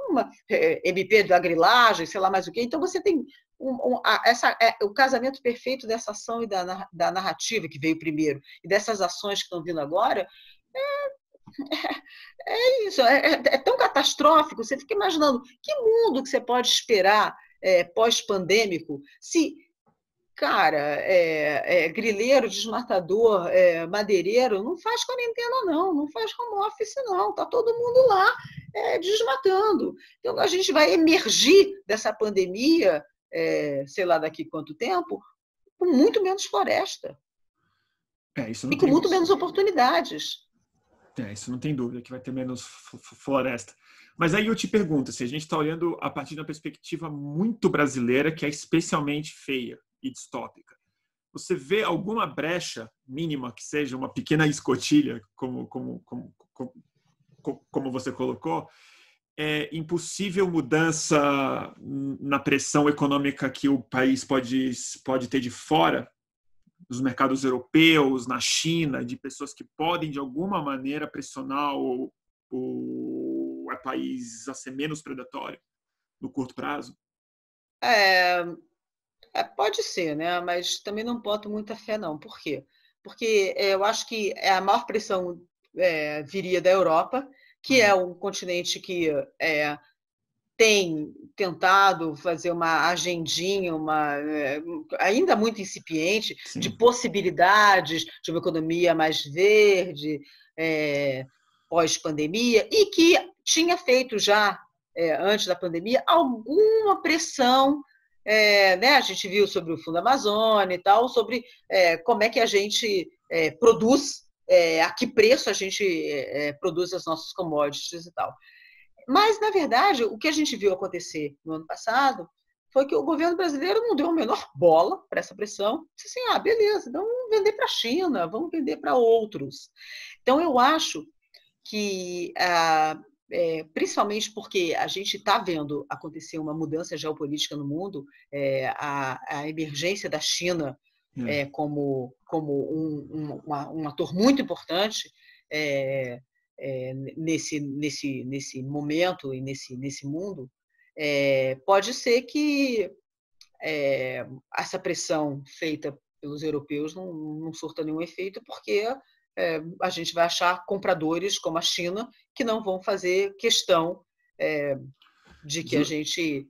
uma, é, MP de agrilagem, sei lá mais o quê. Então você tem um, um, a, essa, é, o casamento perfeito dessa ação e da, da narrativa que veio primeiro e dessas ações que estão vindo agora. É, é, é isso, é, é, é tão catastrófico. Você fica imaginando que mundo que você pode esperar pós-pandêmico se cara, é, é, grileiro, desmatador, é, madeireiro, não faz quarentena, não, não faz home office, não. Está todo mundo lá é, desmatando. Então, a gente vai emergir dessa pandemia, é, sei lá daqui quanto tempo, com muito menos floresta. É, e com muito menos oportunidades. É, isso não tem dúvida que vai ter menos floresta. Mas aí eu te pergunto, se a gente está olhando a partir de uma perspectiva muito brasileira, que é especialmente feia, e distópica. Você vê alguma brecha mínima que seja uma pequena escotilha, como, como, como, como, como você colocou, é impossível mudança na pressão econômica que o país pode, pode ter de fora, nos mercados europeus, na China, de pessoas que podem, de alguma maneira, pressionar o, o, o país a ser menos predatório no curto prazo? É, é, pode ser, né? Mas também não boto muita fé, não. Por quê? Porque é, eu acho que é a maior pressão é, viria da Europa, que é uhum. um continente que é, tem tentado fazer uma agendinha, uma é, ainda muito incipiente, Sim. de possibilidades de uma economia mais verde, pós-pandemia, e que tinha feito já, antes da pandemia, alguma pressão é, né, a gente viu sobre o Fundo Amazônia e tal, sobre é, como é que a gente é, produz, é, a que preço a gente é, é, produz as nossas commodities e tal. Mas, na verdade, o que a gente viu acontecer no ano passado foi que o governo brasileiro não deu a menor bola para essa pressão. Disse assim, ah, beleza, então vamos vender para a China, vamos vender para outros. Então, eu acho que ah, é, principalmente porque a gente está vendo acontecer uma mudança geopolítica no mundo, é, a, a, emergência da China é, é como, como um, um, uma, um, ator muito importante é, é, nesse, nesse, nesse momento e nesse, nesse mundo, pode ser que essa pressão feita pelos europeus não, não surta nenhum efeito, porque é, a gente vai achar compradores como a China que não vão fazer questão é, de que a gente.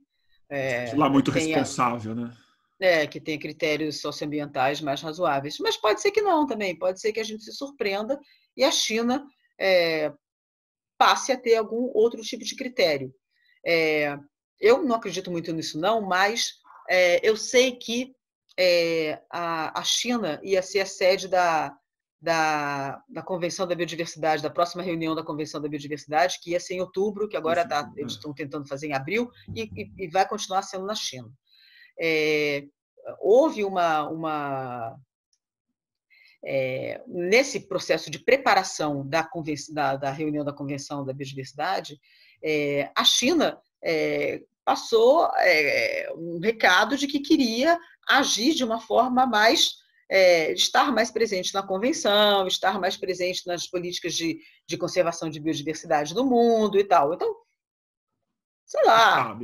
É, lá muito tenha, responsável, né? É, que tenha critérios socioambientais mais razoáveis. Mas pode ser que não também, pode ser que a gente se surpreenda e a China é, passe a ter algum outro tipo de critério. É, eu não acredito muito nisso, não, mas é, eu sei que a, a China ia ser a sede da da, da Convenção da Biodiversidade, da próxima reunião da Convenção da Biodiversidade, que ia ser em outubro, que agora tá, eles estão é. tentando fazer em abril, uhum. e, e, e vai continuar sendo na China. É, houve uma. uma é, nesse processo de preparação da, da, da, reunião da Convenção da Biodiversidade, é, a China é, passou é, um recado de que queria agir de uma forma mais é, estar mais presente na convenção, estar mais presente nas políticas de, de conservação de biodiversidade do mundo e tal. Então, sei lá,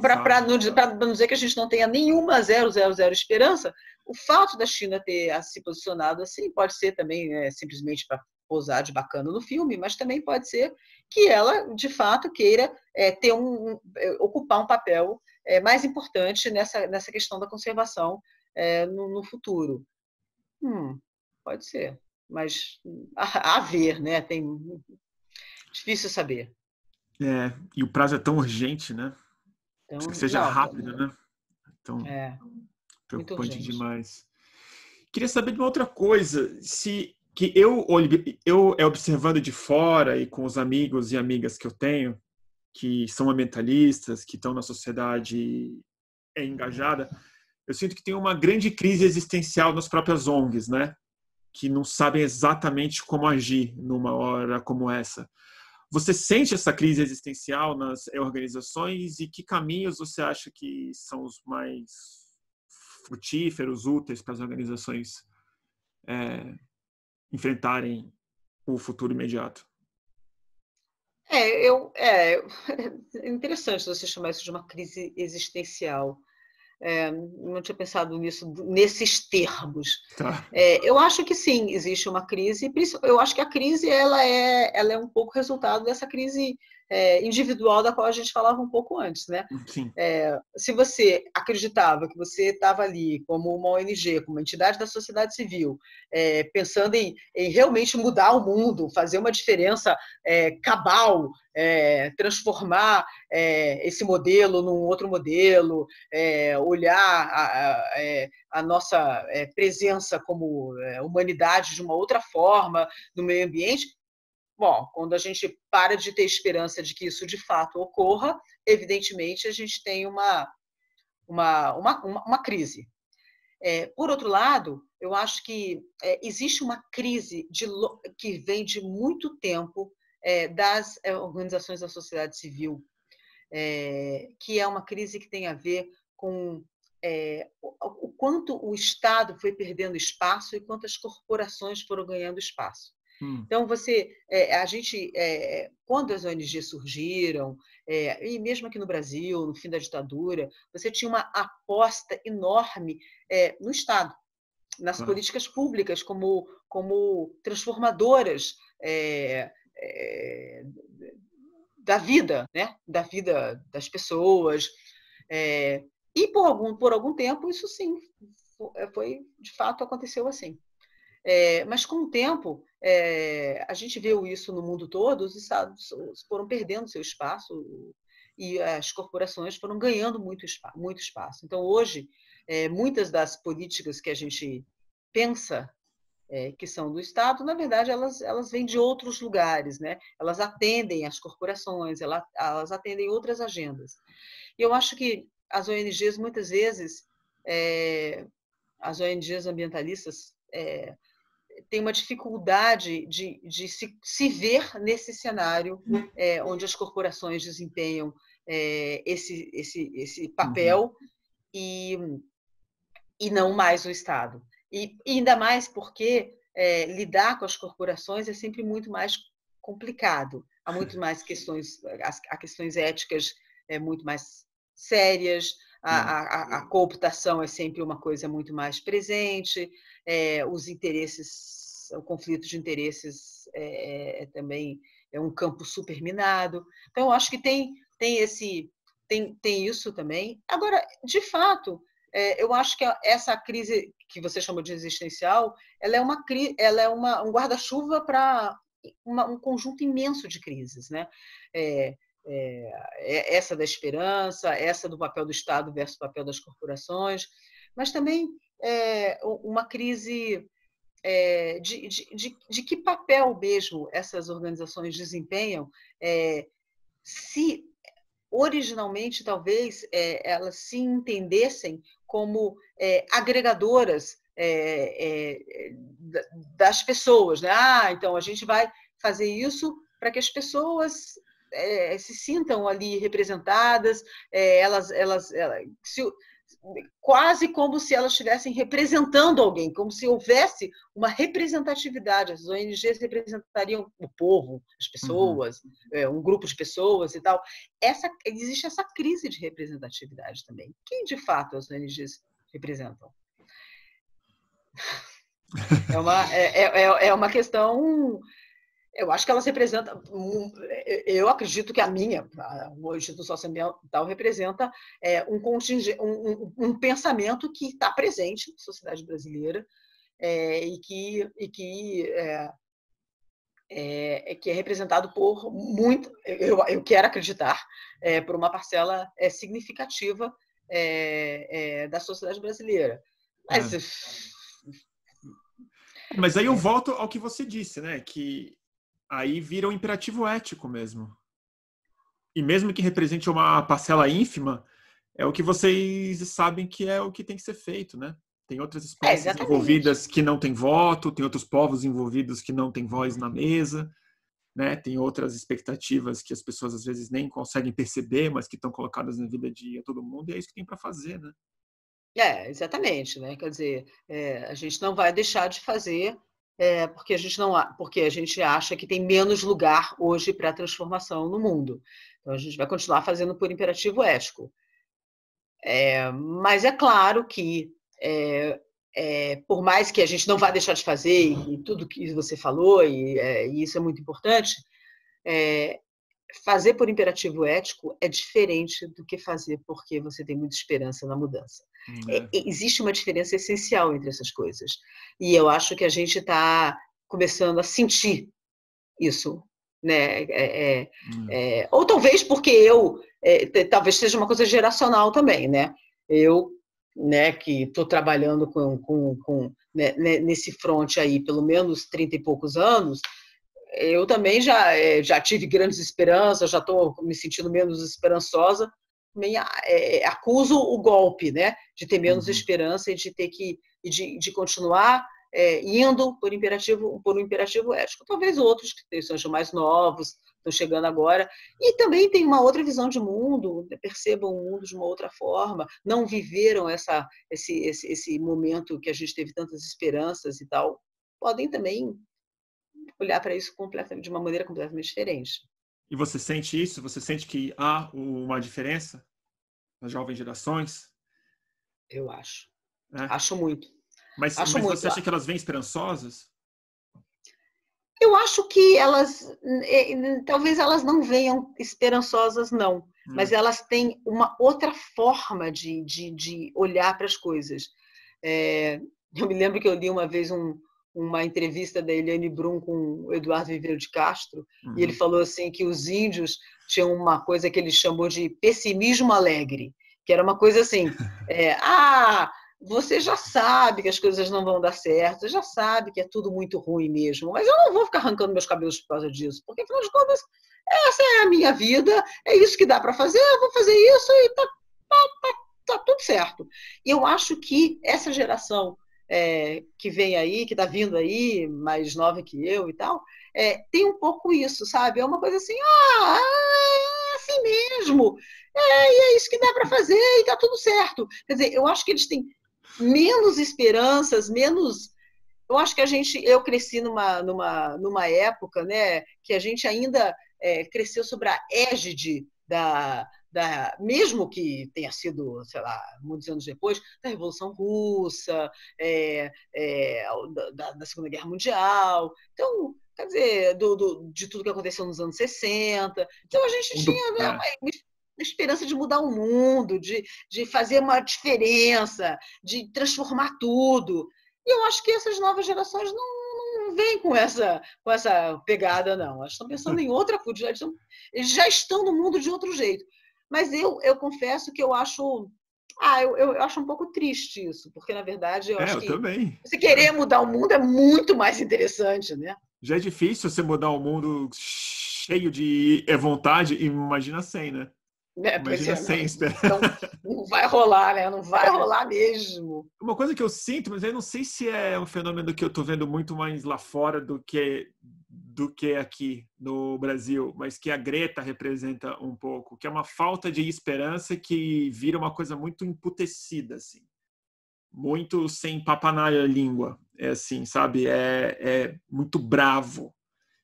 para não, não, dizer que a gente não tenha nenhuma 000 esperança, o fato da China ter se posicionado assim pode ser também é, simplesmente para pousar de bacana no filme, mas também pode ser que ela, de fato, queira é, ter um, é, ocupar um papel é, mais importante nessa, nessa questão da conservação é, no, no futuro. Hum, pode ser, mas a, (laughs) a ver, né? Tem difícil saber. É, e o prazo é tão urgente, né? Então, que seja rápido, né? Então, é, preocupante demais. Queria saber de uma outra coisa, se que eu eu é observando de fora e com os amigos e amigas que eu tenho que são ambientalistas, que estão na sociedade é engajada, eu sinto que tem uma grande crise existencial nas próprias ONGs, né? Que não sabem exatamente como agir numa hora como essa. Você sente essa crise existencial nas eh, organizações e que caminhos você acha que são os mais frutíferos, úteis para as organizações é, enfrentarem o futuro imediato? É, eu, é, (laughs) é interessante você chamar isso de uma crise existencial. É, não tinha pensado nisso nesses termos. Tá. É, eu acho que sim, existe uma crise. Eu acho que a crise ela é, ela é um pouco resultado dessa crise é, individual da qual a gente falava um pouco antes, né? É, se você acreditava que você estava ali como uma ONG, como uma entidade da sociedade civil, é, pensando em, em, realmente mudar o mundo, fazer uma diferença é, cabal, é, transformar é, esse modelo num outro modelo, olhar a, a, a nossa presença como humanidade de uma outra forma no meio ambiente, Bom, quando a gente para de ter esperança de que isso de fato ocorra, evidentemente a gente tem uma, uma, uma, uma, crise. É, por outro lado, eu acho que é, existe uma crise de, que vem de muito tempo é, das é, organizações da sociedade civil, é, que é uma crise que tem a ver com é, o, o quanto o Estado foi perdendo espaço e quantas corporações foram ganhando espaço. Hum. Então, você, é, é a gente, é, é quando as ONGs surgiram, é, e mesmo aqui no Brasil, no fim da ditadura, você tinha uma aposta enorme é, no Estado, nas políticas públicas como, como transformadoras da vida, né? da vida das pessoas. e por algum, por algum tempo, isso sim, foi, de fato, aconteceu assim. É, mas com o tempo, é, a gente viu isso no mundo todo, os estados foram perdendo seu espaço e as corporações foram ganhando muito, espaço, muito espaço. Então, hoje, é, muitas das políticas que a gente pensa é, que são do Estado, na verdade, elas, elas vêm de outros lugares, né? Elas atendem as corporações, elas, elas atendem outras agendas. E eu acho que as ONGs, muitas vezes, é, as ONGs ambientalistas é, tem uma dificuldade de, de se, se, ver nesse cenário uhum. é, onde as corporações desempenham é, esse, esse, esse uhum. papel uhum. e, e não mais o Estado. E, ainda mais porque é, lidar com as corporações é sempre muito mais complicado. Há muito (laughs) mais questões, há questões éticas é, muito mais sérias, a, a, a cooptação é sempre uma coisa muito mais presente, é, os interesses, o conflito de interesses é, é, também é um campo superminado. Então, eu acho que tem, tem, esse, tem, tem isso também. Agora, de fato, eu acho que essa crise que você chama de existencial, ela é uma ela é uma, um guarda-chuva para um conjunto imenso de crises, né? É, é, é, essa da esperança, essa do papel do Estado versus o papel das corporações, mas também é, uma crise é, de, de, de, de, que papel mesmo essas organizações desempenham, é, se originalmente talvez é, elas se entendessem como agregadoras das pessoas, né? Ah, então a gente vai fazer isso para que as pessoas é, se sintam ali representadas, é, elas, elas, elas é, se, quase como se elas estivessem representando alguém, como se houvesse uma representatividade. As ONGs representariam o povo, as pessoas, uhum. É, um grupo de pessoas e tal. Essa, existe essa crise de representatividade também. Quem de fato as ONGs representam? (laughs) É uma, é, é, é, é uma questão eu acho que elas representam, eu acredito que a minha, o Instituto Socioambiental, representa é, um, um, um, pensamento que está presente na sociedade brasileira é, e que, e que, é, é, é que é representado por muito, eu, eu quero acreditar, é, por uma parcela significativa da sociedade brasileira. Mas. Mas aí eu volto ao que você disse, né? Que aí vira um imperativo ético mesmo. E mesmo que represente uma parcela ínfima, é o que vocês sabem que é o que tem que ser feito, né? Tem outras espécies é envolvidas que não têm voto, tem outros povos envolvidos que não têm voz na mesa, né? Tem outras expectativas que as pessoas às vezes nem conseguem perceber, mas que estão colocadas na vida de todo mundo, e é isso que tem para fazer, né? É, exatamente, né? Quer dizer, é, a gente não vai deixar de fazer é, porque a gente não porque a gente acha que tem menos lugar hoje para a transformação no mundo. Então a gente vai continuar fazendo por imperativo ético. É, mas é claro que é, é, por mais que a gente não vá deixar de fazer e, e tudo que você falou e, é, e, isso é muito importante, é, fazer por imperativo ético é diferente do que fazer porque você tem muita esperança na mudança. É, uhum. existe uma diferença essencial entre essas coisas. E eu acho que a gente está começando a sentir isso. Né? É, é, hum. é ou talvez porque eu, é, talvez seja uma coisa geracional também, né? Eu, né, que estou trabalhando com, com, com né, né nesse fronte aí pelo menos 30 e poucos anos, eu também já, eh, já tive grandes esperanças, já estou me sentindo menos esperançosa. Me, ah, é, é, acuso o golpe, né? De ter menos uhum. esperança e de ter que de, de continuar é, indo por imperativo por um imperativo ético. Talvez outros que sejam mais novos, estão chegando agora. E também tem uma outra visão de mundo, né? percebam o mundo de uma outra forma, não viveram essa, esse, esse, esse momento que a gente teve tantas esperanças e tal. Podem também olhar para isso completamente, de uma maneira completamente diferente. E você sente isso? Você sente que há uma diferença nas jovens gerações? Eu acho. É? Acho muito. Mas, acho mas muito. você acha que elas vêm esperançosas? Eu acho que elas, é, talvez elas não venham esperançosas, não, hum. mas elas têm uma outra forma de, de, de olhar para as coisas. É, eu me lembro que eu li uma vez um, uma entrevista da Eliane Brum com o Eduardo Viveiro de Castro, uhum. e ele uhum. falou assim que os índios tinham uma coisa que ele chamou de pessimismo alegre, que era uma coisa assim, (laughs) é, ah, você já sabe que as coisas não vão dar certo, você já sabe que é tudo muito ruim mesmo, mas eu não vou ficar arrancando meus cabelos por causa disso, porque afinal de contas, essa é a minha vida, é isso que dá para fazer, eu vou fazer isso e tá, tá, tá, tá tudo certo. E eu acho que essa geração é, que vem aí, que está vindo aí, mais nova que eu e tal, é, tem um pouco isso, sabe? É uma coisa assim, ah, é assim mesmo, é, e é isso que dá para fazer e tá tudo certo. Quer dizer, eu acho que eles têm menos esperanças, menos. Eu acho que a gente, eu cresci numa, numa, numa época, né, que a gente ainda é, cresceu sobre a égide da, da, mesmo que tenha sido, sei lá, muitos anos depois, da Revolução Russa, é, é, da, da, Segunda Guerra Mundial. Então, quer dizer, do, do, de tudo que aconteceu nos anos 60. Então, a gente tinha né, é. uma esperança de mudar o mundo, de, de fazer uma diferença, de transformar tudo. E eu acho que essas novas gerações não, vem com essa, com essa pegada, não. Elas estão pensando em outra coisa. Eles já estão no mundo de outro jeito. Mas eu, eu confesso que eu acho ah, eu, eu, acho um pouco triste isso, porque na verdade eu é, acho que também. você querer mudar o mundo é muito mais interessante, né? Já é difícil você mudar o um mundo cheio de é vontade, imagina sem, né? É, imagina é, sem, não, não, não vai rolar, né? Não vai é. rolar mesmo. Uma coisa que eu sinto, mas eu não sei se é um fenômeno que eu estou vendo muito mais lá fora do que do que aqui no Brasil, mas que a Greta representa um pouco, que é uma falta de esperança que vira uma coisa muito emputecida, assim, muito sem papa na língua, é assim, sabe? É, é muito bravo.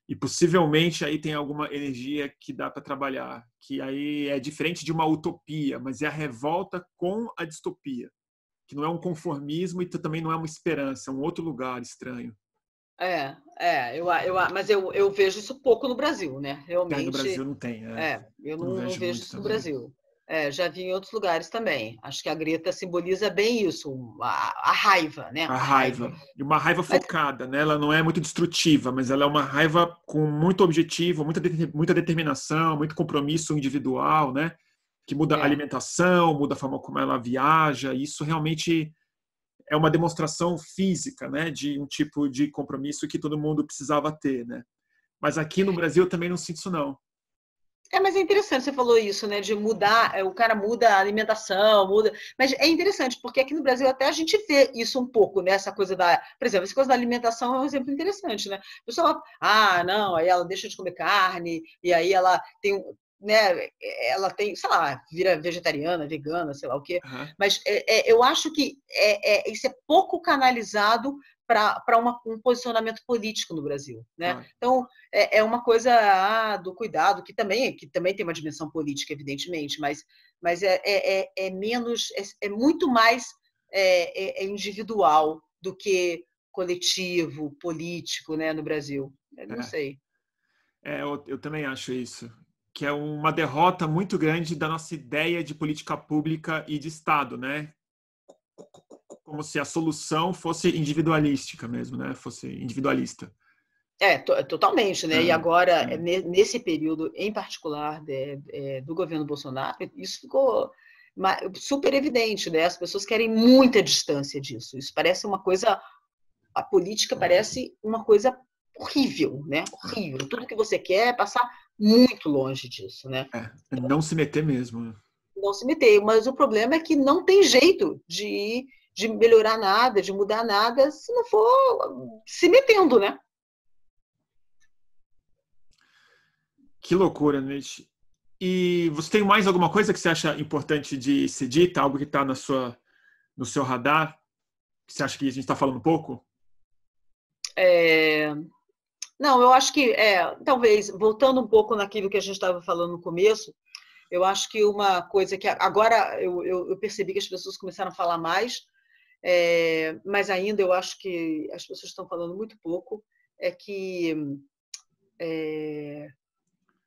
E possivelmente aí tem alguma energia que dá para trabalhar, que aí é diferente de uma utopia, mas é a revolta com a distopia, que não é um conformismo e também não é uma esperança, é um outro lugar estranho. É, é, eu, eu, mas eu, eu vejo isso pouco no Brasil, né? Realmente. É, no Brasil não tem, né? É, eu não, não vejo, não vejo isso também. no Brasil. É, já vi em outros lugares também. Acho que a Greta simboliza bem isso, a, a raiva, né? A, raiva. E uma raiva mas... focada, né? Ela não é muito destrutiva, mas ela é uma raiva com muito objetivo, muita, de, muita determinação, muito compromisso individual, né? Que muda é. a alimentação, muda a forma como ela viaja. Isso realmente é uma demonstração física, né, de um tipo de compromisso que todo mundo precisava ter, né? Mas aqui no Brasil eu também não sinto isso não. É, mas é interessante você falou isso, né? De mudar, é, o cara muda a alimentação, muda. Mas é interessante, porque aqui no Brasil até a gente vê isso um pouco, né? Essa coisa da. Por exemplo, essa coisa da alimentação é um exemplo interessante, né? A pessoa, ah, não, aí ela deixa de comer carne, e aí ela tem né, ela tem, sei lá, vira vegetariana, vegana, sei lá o quê. Uhum. Mas é, é, eu acho que é, é isso é pouco canalizado para um posicionamento político no Brasil, né? Uhum. Então é, é, uma coisa ah, do cuidado que também que também tem uma dimensão política, evidentemente, mas mas é, é, é menos é, muito mais individual do que coletivo, político, né, no Brasil. Eu não sei. É, eu, eu, também acho isso que é uma derrota muito grande da nossa ideia de política pública e de Estado, né? Como se a solução fosse individualística mesmo, né? Fosse individualista. É, totalmente, né? É. E agora, é. nesse período em particular de, do governo Bolsonaro, isso ficou super evidente, né? As pessoas querem muita distância disso. Isso parece uma coisa. A política é. parece uma coisa horrível, né? Horrível. É. Tudo que você quer é passar muito longe disso, né? É, é não se meter mesmo. Né? Não se meter, mas o problema é que não tem jeito de, de melhorar nada, de mudar nada, se não for se metendo, né? Que loucura, gente. E você tem mais alguma coisa que você acha importante de ser dita, algo que está na sua, no seu radar? Que você acha que a gente está falando pouco? É, não, eu acho que, é, talvez, voltando um pouco naquilo que a gente estava falando no começo, eu acho que uma coisa que agora eu, eu, eu percebi que as pessoas começaram a falar mais, é, mas ainda eu acho que as pessoas estão falando muito pouco, é que é,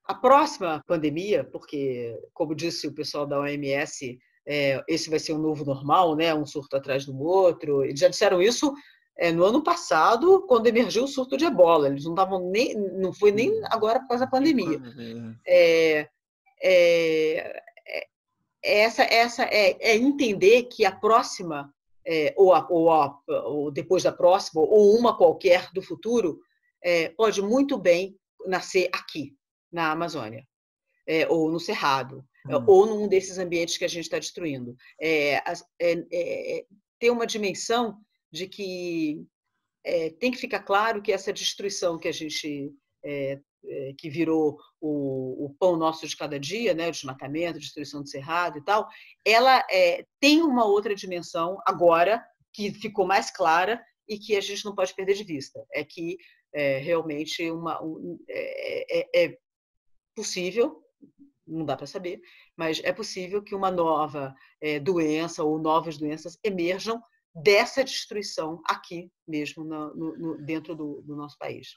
a próxima pandemia, porque, como disse o pessoal da OMS, é, esse vai ser um novo normal, né? um surto atrás do outro, eles já disseram isso é, no ano passado, quando emergiu o surto de ebola. Eles não estavam nem. Não foi nem hum. agora por causa da pandemia. Né? É, é, é, essa, essa é, é entender que a próxima, é, ou, a, ou, a, ou, depois da próxima, ou uma qualquer do futuro, pode muito bem nascer aqui, na Amazônia, ou no Cerrado, hum. ou num desses ambientes que a gente está destruindo. É, é, é, tem uma dimensão de que é, tem que ficar claro que essa destruição que a gente é, é, que virou o, o, pão nosso de cada dia, né, o desmatamento, a destruição do cerrado e tal, ela é, tem uma outra dimensão agora que ficou mais clara e que a gente não pode perder de vista. É que é, realmente uma, um, é, é possível não dá para saber, mas é possível que uma nova é, doença ou novas doenças emerjam dessa destruição aqui mesmo no, no, dentro do, do nosso país.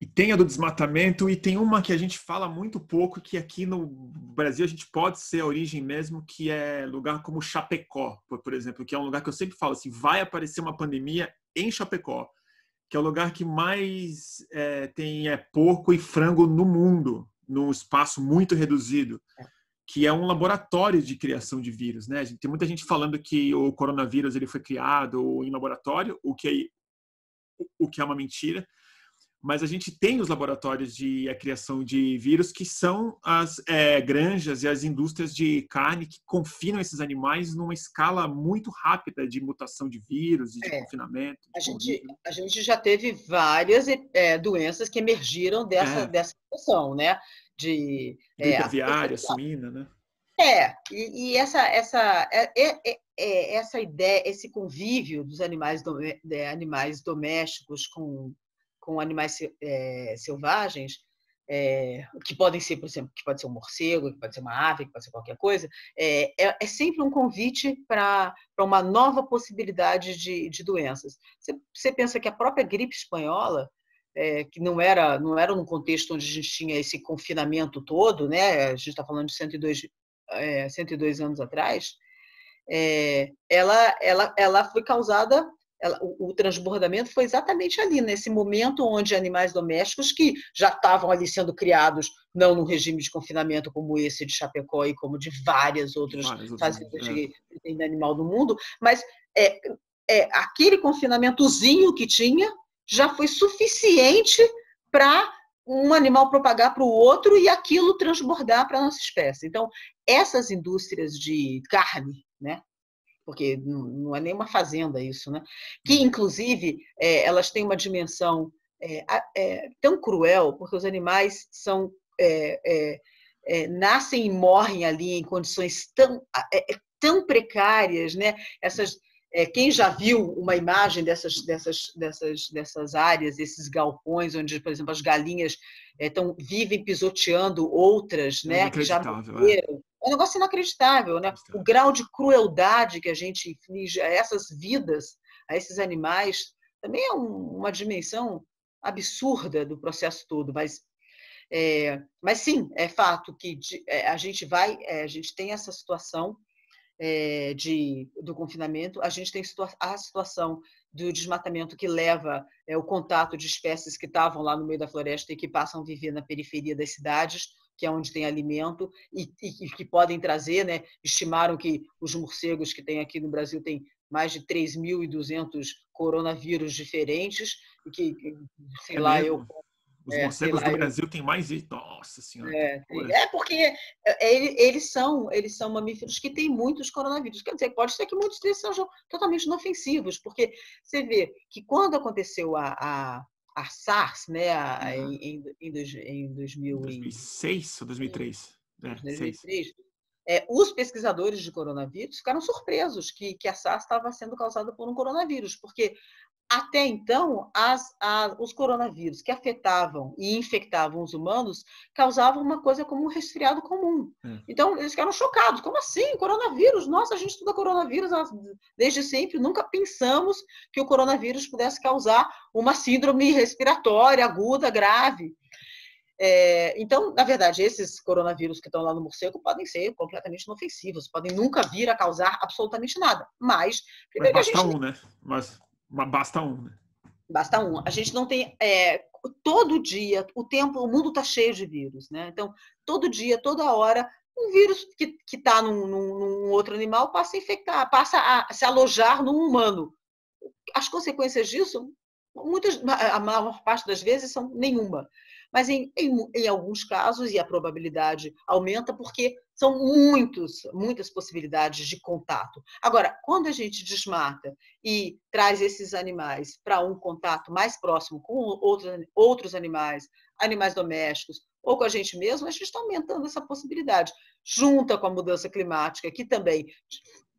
E tem a do desmatamento, e tem uma que a gente fala muito pouco, que aqui no Brasil a gente pode ser a origem mesmo, que é lugar como Chapecó, por exemplo, que é um lugar que eu sempre falo assim: vai aparecer uma pandemia em Chapecó, que é o lugar que mais é, tem é, porco e frango no mundo, num espaço muito reduzido. É que é um laboratório de criação de vírus, né? Tem muita gente falando que o coronavírus ele foi criado em laboratório, o que é, o que é uma mentira. Mas a gente tem os laboratórios de a criação de vírus, que são as é, granjas e as indústrias de carne que confinam esses animais numa escala muito rápida de mutação de vírus e de é. confinamento. De a, gente, a, gente, já teve várias é, doenças que emergiram dessa, é. dessa situação, né? de. Viária, é, suína, né? É, e, e, essa, essa, é, é, é, essa ideia, esse convívio dos animais, do, animais domésticos com, com animais é, selvagens, é, que podem ser, por exemplo, que pode ser um morcego, que pode ser uma ave, que pode ser qualquer coisa, é, sempre um convite para uma nova possibilidade de, de doenças. você pensa que a própria gripe espanhola é, que não era não era num contexto onde a gente tinha esse confinamento todo, né? A gente está falando de 102, é, 102 anos atrás. É, ela, ela, ela foi causada, ela, o, o, transbordamento foi exatamente ali, nesse momento onde animais domésticos que já estavam ali sendo criados, não num regime de confinamento como esse de Chapecó e como de várias outras várias fazendas outras, de, é. de animal do mundo, mas é, é, aquele confinamentozinho que tinha já foi suficiente para um animal propagar para o outro e aquilo transbordar para a nossa espécie. Então, essas indústrias de carne, né? porque não é nenhuma fazenda isso, né? que uhum. inclusive é, elas têm uma dimensão é, é, tão cruel, porque os animais são é, é, é, nascem e morrem ali em condições tão, tão precárias, né? essas é, quem já viu uma imagem dessas, dessas, dessas, dessas áreas, esses galpões, onde, por exemplo, as galinhas é, vivem pisoteando outras, é né? Que já é. morreram. É. um negócio inacreditável, né? O grau de crueldade que a gente inflige a essas vidas, a esses animais, também é um, uma dimensão absurda do processo todo, mas é, mas sim, é fato que é, a gente vai, é, a gente tem essa situação é, de, do confinamento, a gente tem situa a situação do desmatamento que leva é, o contato de espécies que estavam lá no meio da floresta e que passam a viver na periferia das cidades, que é onde tem alimento e, e, e que podem trazer, né? Estimaram que os morcegos que tem aqui no Brasil têm mais de 3.200 coronavírus diferentes, e que, sei é lá, mesmo? eu os é, morcegos lá, do Brasil têm mais. Nossa senhora. É, é porque é, eles são, eles são mamíferos que têm muitos coronavírus. Quer dizer, pode ser que muitos deles sejam totalmente inofensivos, porque você vê que quando aconteceu a, a, a SARS, né, a, uhum. em, em, em 2000, 2006 ou 2003? É, em, é, 2003. É, os pesquisadores de coronavírus ficaram surpresos que, que a SARS estava sendo causada por um coronavírus, porque até então, as, a, os coronavírus que afetavam e infectavam os humanos causavam uma coisa como um resfriado comum. É. Então, eles ficaram chocados. Como assim? Coronavírus? Nossa, a gente estuda coronavírus desde sempre. Nunca pensamos que o coronavírus pudesse causar uma síndrome respiratória aguda, grave. É, então, na verdade, esses coronavírus que estão lá no morcego podem ser completamente inofensivos, podem nunca vir a causar absolutamente nada. Mas, primeiro Mas que a gente... um, né? Mas Basta um, né? Basta um. A gente não tem. É, todo dia, o tempo, o mundo está cheio de vírus, né? Então, todo dia, toda hora, um vírus que está num, num, num, outro animal passa a infectar, passa a se alojar num humano. As consequências disso, muitas, a maior parte das vezes, são nenhuma mas em, em, em alguns casos, e a probabilidade aumenta, porque são muitos, muitas possibilidades de contato. Agora, quando a gente desmata e traz esses animais para um contato mais próximo com outros, outros animais, animais domésticos ou com a gente mesmo, a gente está aumentando essa possibilidade, junta com a mudança climática, que também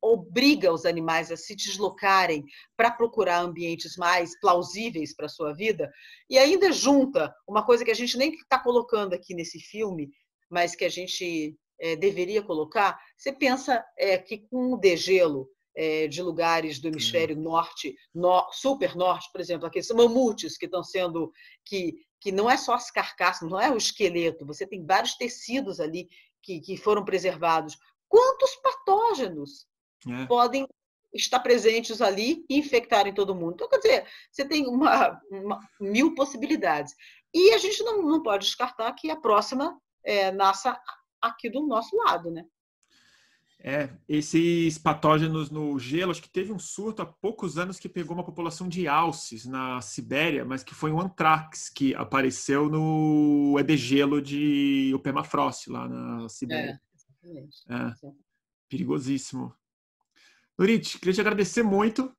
obriga os animais a se deslocarem para procurar ambientes mais plausíveis para a sua vida, e ainda junta uma coisa que a gente nem está colocando aqui nesse filme, mas que a gente é, deveria colocar, você pensa é, que com o degelo é, de lugares do hemisfério uhum. norte, no, super norte, por exemplo, aqueles mamutes que estão sendo que que não é só as carcaças, não é o esqueleto, você tem vários tecidos ali que, que foram preservados. Quantos patógenos é. podem estar presentes ali e infectarem todo mundo. Então, quer dizer, você tem uma, uma mil possibilidades. E a gente não, não pode descartar que a próxima é, nasça aqui do nosso lado, né? É, esses patógenos no gelo, acho que teve um surto há poucos anos que pegou uma população de alces na Sibéria, mas que foi um antrax que apareceu no edegelo é de o permafrost lá na Sibéria. É, é, perigosíssimo. Durit, queria te agradecer muito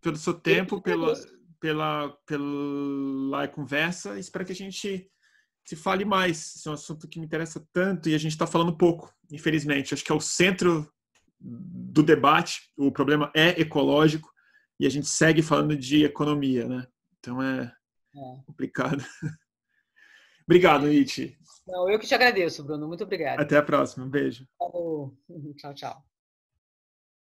pelo seu tempo, pela, pela, pela conversa. Espero que a gente se fale mais. Esse é um assunto que me interessa tanto e a gente está falando pouco, infelizmente. Acho que é o centro do debate. O problema é ecológico e a gente segue falando de economia, né? Então é, é. complicado. (laughs) Obrigado, Nietzsche. Não, eu que te agradeço, Bruno. Muito obrigado. Até a próxima. Um beijo. Falou. (laughs) Tchau, tchau.